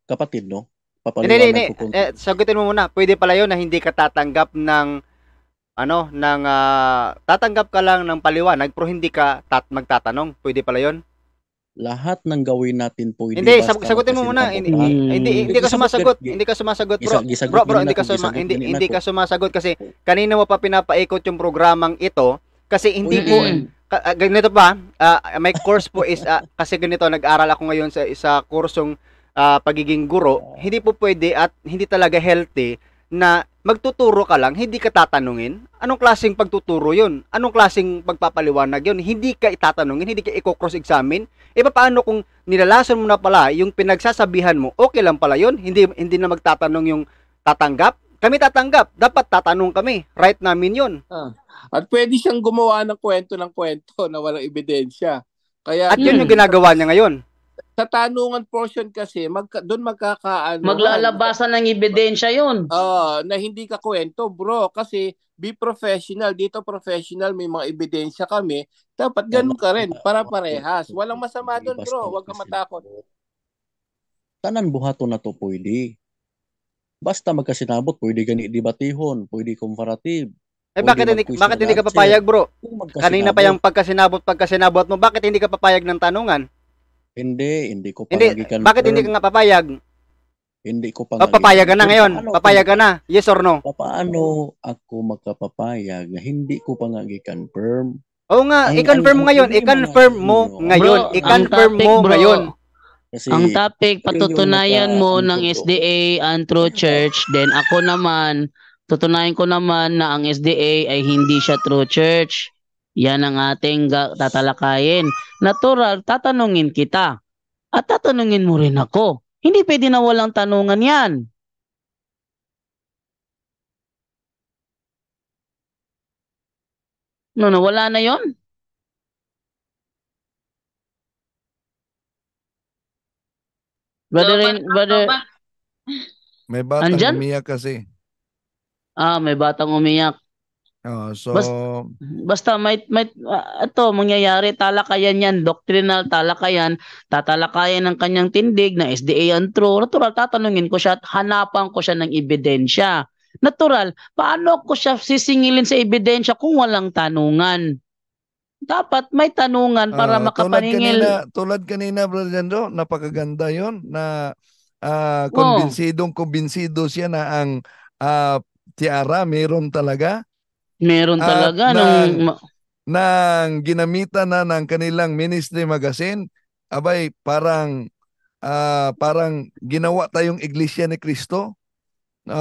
Kapatid, no? hindi, hindi, hindi. Eh, sagutin mo muna. Pwede pala yun na hindi ka tatanggap ng ano, ng uh, tatanggap ka lang ng paliwanag pero hindi ka tat- magtatanong. Pwede pala yon lahat ng gawin natin po hindi sab- sagutin mo muna hindi, eh, hindi hindi ka sumasagot hindi ka sumasagot bro bro bro hindi ka sumasagot hindi hindi ka sumasagot kasi kanina mo pa pinapaikot yung programang ito kasi hindi mm po uh, ganito pa, uh, my course po is uh, kasi ganito nag-aral ako ngayon sa sa kursong uh, pagiging guro. Hindi po pwede at hindi talaga healthy na magtuturo ka lang, hindi ka tatanungin. Anong klaseng pagtuturo yun? Anong klaseng pagpapaliwanag yun? Hindi ka itatanungin, hindi ka i-cross-examine. E paano kung nilalason mo na pala yung pinagsasabihan mo, okay lang pala yun, hindi, hindi na magtatanong yung tatanggap, kami tatanggap. Dapat tatanong kami. Right namin yun. Ah. At pwede siyang gumawa ng kwento ng kwento na walang ebidensya. Kaya, At yun hmm. yung ginagawa niya ngayon. Sa tanungan portion kasi, magka, doon magkakaano. Maglalabasan ng ebidensya yun. Oo, uh, ah, na hindi ka kwento, bro. Kasi be professional. Dito professional, may mga ebidensya kami. Dapat ganun ka rin, para parehas. Walang masama doon, bro. Huwag ka matakot. Tanan buhato na to pwede. Basta magkasinabot, pwede gani debatihon, pwede comparative. Eh bakit hindi, bakit hindi ka papayag, bro? Kanina pa yung pagkasinabot, pagkasinabot mo, bakit hindi ka papayag ng tanungan? Hindi, hindi ko pa hindi, Bakit hindi ka nga papayag? Hindi ko oh, pa. Papayag ka na ngayon. Paano, papayag ka na. Yes or no? Paano ako magkapapayag na hindi ko pa nga i-confirm? Oo nga, i-confirm mo ngayon, i-confirm mo ngayon, i-confirm mo ngayon. Kasi, Ang topic, patutunayan mo ng SDA and True Church. Then ako naman, tutunayan ko naman na ang SDA ay hindi siya True Church. Yan ang ating tatalakayin. Natural, tatanungin kita. At tatanungin mo rin ako. Hindi pwede na walang tanungan yan. No, wala na yon Brother, so, in, brother, may batang Andyan? umiyak kasi. Ah, may batang umiyak. Oh, so basta, basta may may uh, ah, ito mangyayari talakayan yan doctrinal talakayan tatalakayan ng kanyang tindig na SDA and true natural tatanungin ko siya at hanapan ko siya ng ebidensya natural paano ko siya sisingilin sa ebidensya kung walang tanungan dapat may tanungan para uh, makapaningil. Tulad kanina, tulad kanina Brother Jandro, napakaganda yon na uh, ah, oh. kumbinsidong kumbinsido siya na ang uh, tiara meron talaga. Meron talaga. At nung... nang ginamitan na ng kanilang ministry magazine, abay parang uh, parang ginawa tayong iglesia ni Kristo. No?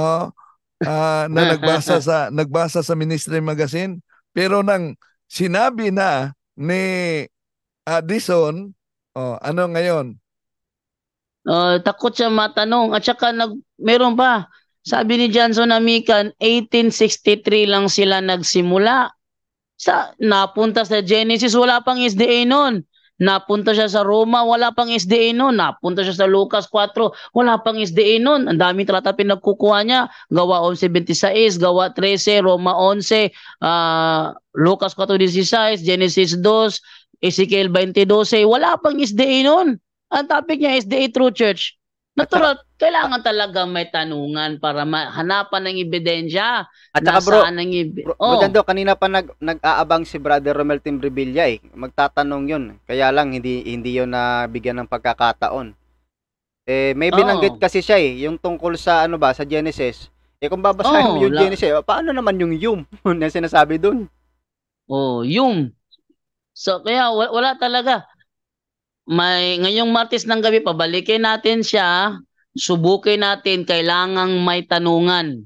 Uh, uh, na nagbasa sa nagbasa sa ministry magazine pero nang sinabi na ni Addison, oh, ano ngayon? Uh, takot siya matanong. At saka nag, meron ba? Sabi ni Johnson Amican, 1863 lang sila nagsimula. Sa, napunta sa Genesis, wala pang SDA noon. Napunta siya sa Roma, wala pang SDA noon. Napunta siya sa Lucas 4, wala pang SDA noon. Ang daming talata pinagkukuha niya. Gawa 11.26, Gawa 13, Roma 11, uh, ah, Lucas 4.16, Genesis 2, Ezekiel 20.12. Wala pang SDA noon. Ang topic niya, SDA True Church. Natural, kailangan talaga may tanungan para hanapan ng ebidensya. At saka bro, ang ibi- bro, oh. Gando, kanina pa nag, nag-aabang si Brother Romel Timbrevilla eh. Magtatanong yun. Kaya lang, hindi, hindi yun nabigyan ng pagkakataon. Eh, may oh. binanggit oh. kasi siya eh, yung tungkol sa ano ba, sa Genesis. Eh, kung babasahin oh, mo yung la- Genesis, eh, paano naman yung yum na sinasabi dun? Oh, yum. So, kaya wala, wala talaga may ngayong Martes ng gabi pabalikin natin siya, subukin natin kailangan may tanungan.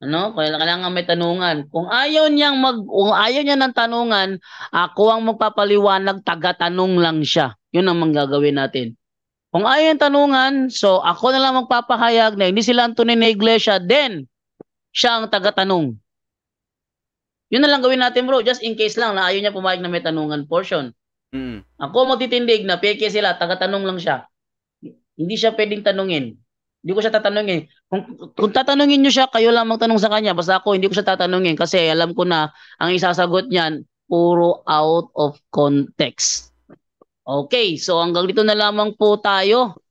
Ano? Kailangan may tanungan. Kung ayaw niyang mag kung ayaw niya ng tanungan, ako ang magpapaliwanag, taga-tanong lang siya. 'Yun ang manggagawin natin. Kung ayaw yung tanungan, so ako na lang magpapahayag na hindi sila Antonio na Iglesia, then siya ang taga-tanong. Yun na lang gawin natin bro, just in case lang na ayaw niya pumayag na may tanungan portion. Mm. Ako matitindig na peke sila, taga-tanong lang siya. Hindi siya pwedeng tanungin. Hindi ko siya tatanungin. Kung, kung tatanungin niyo siya, kayo lang magtanong sa kanya. Basta ako, hindi ko siya tatanungin kasi alam ko na ang isasagot niyan, puro out of context. Okay, so hanggang dito na lamang po tayo.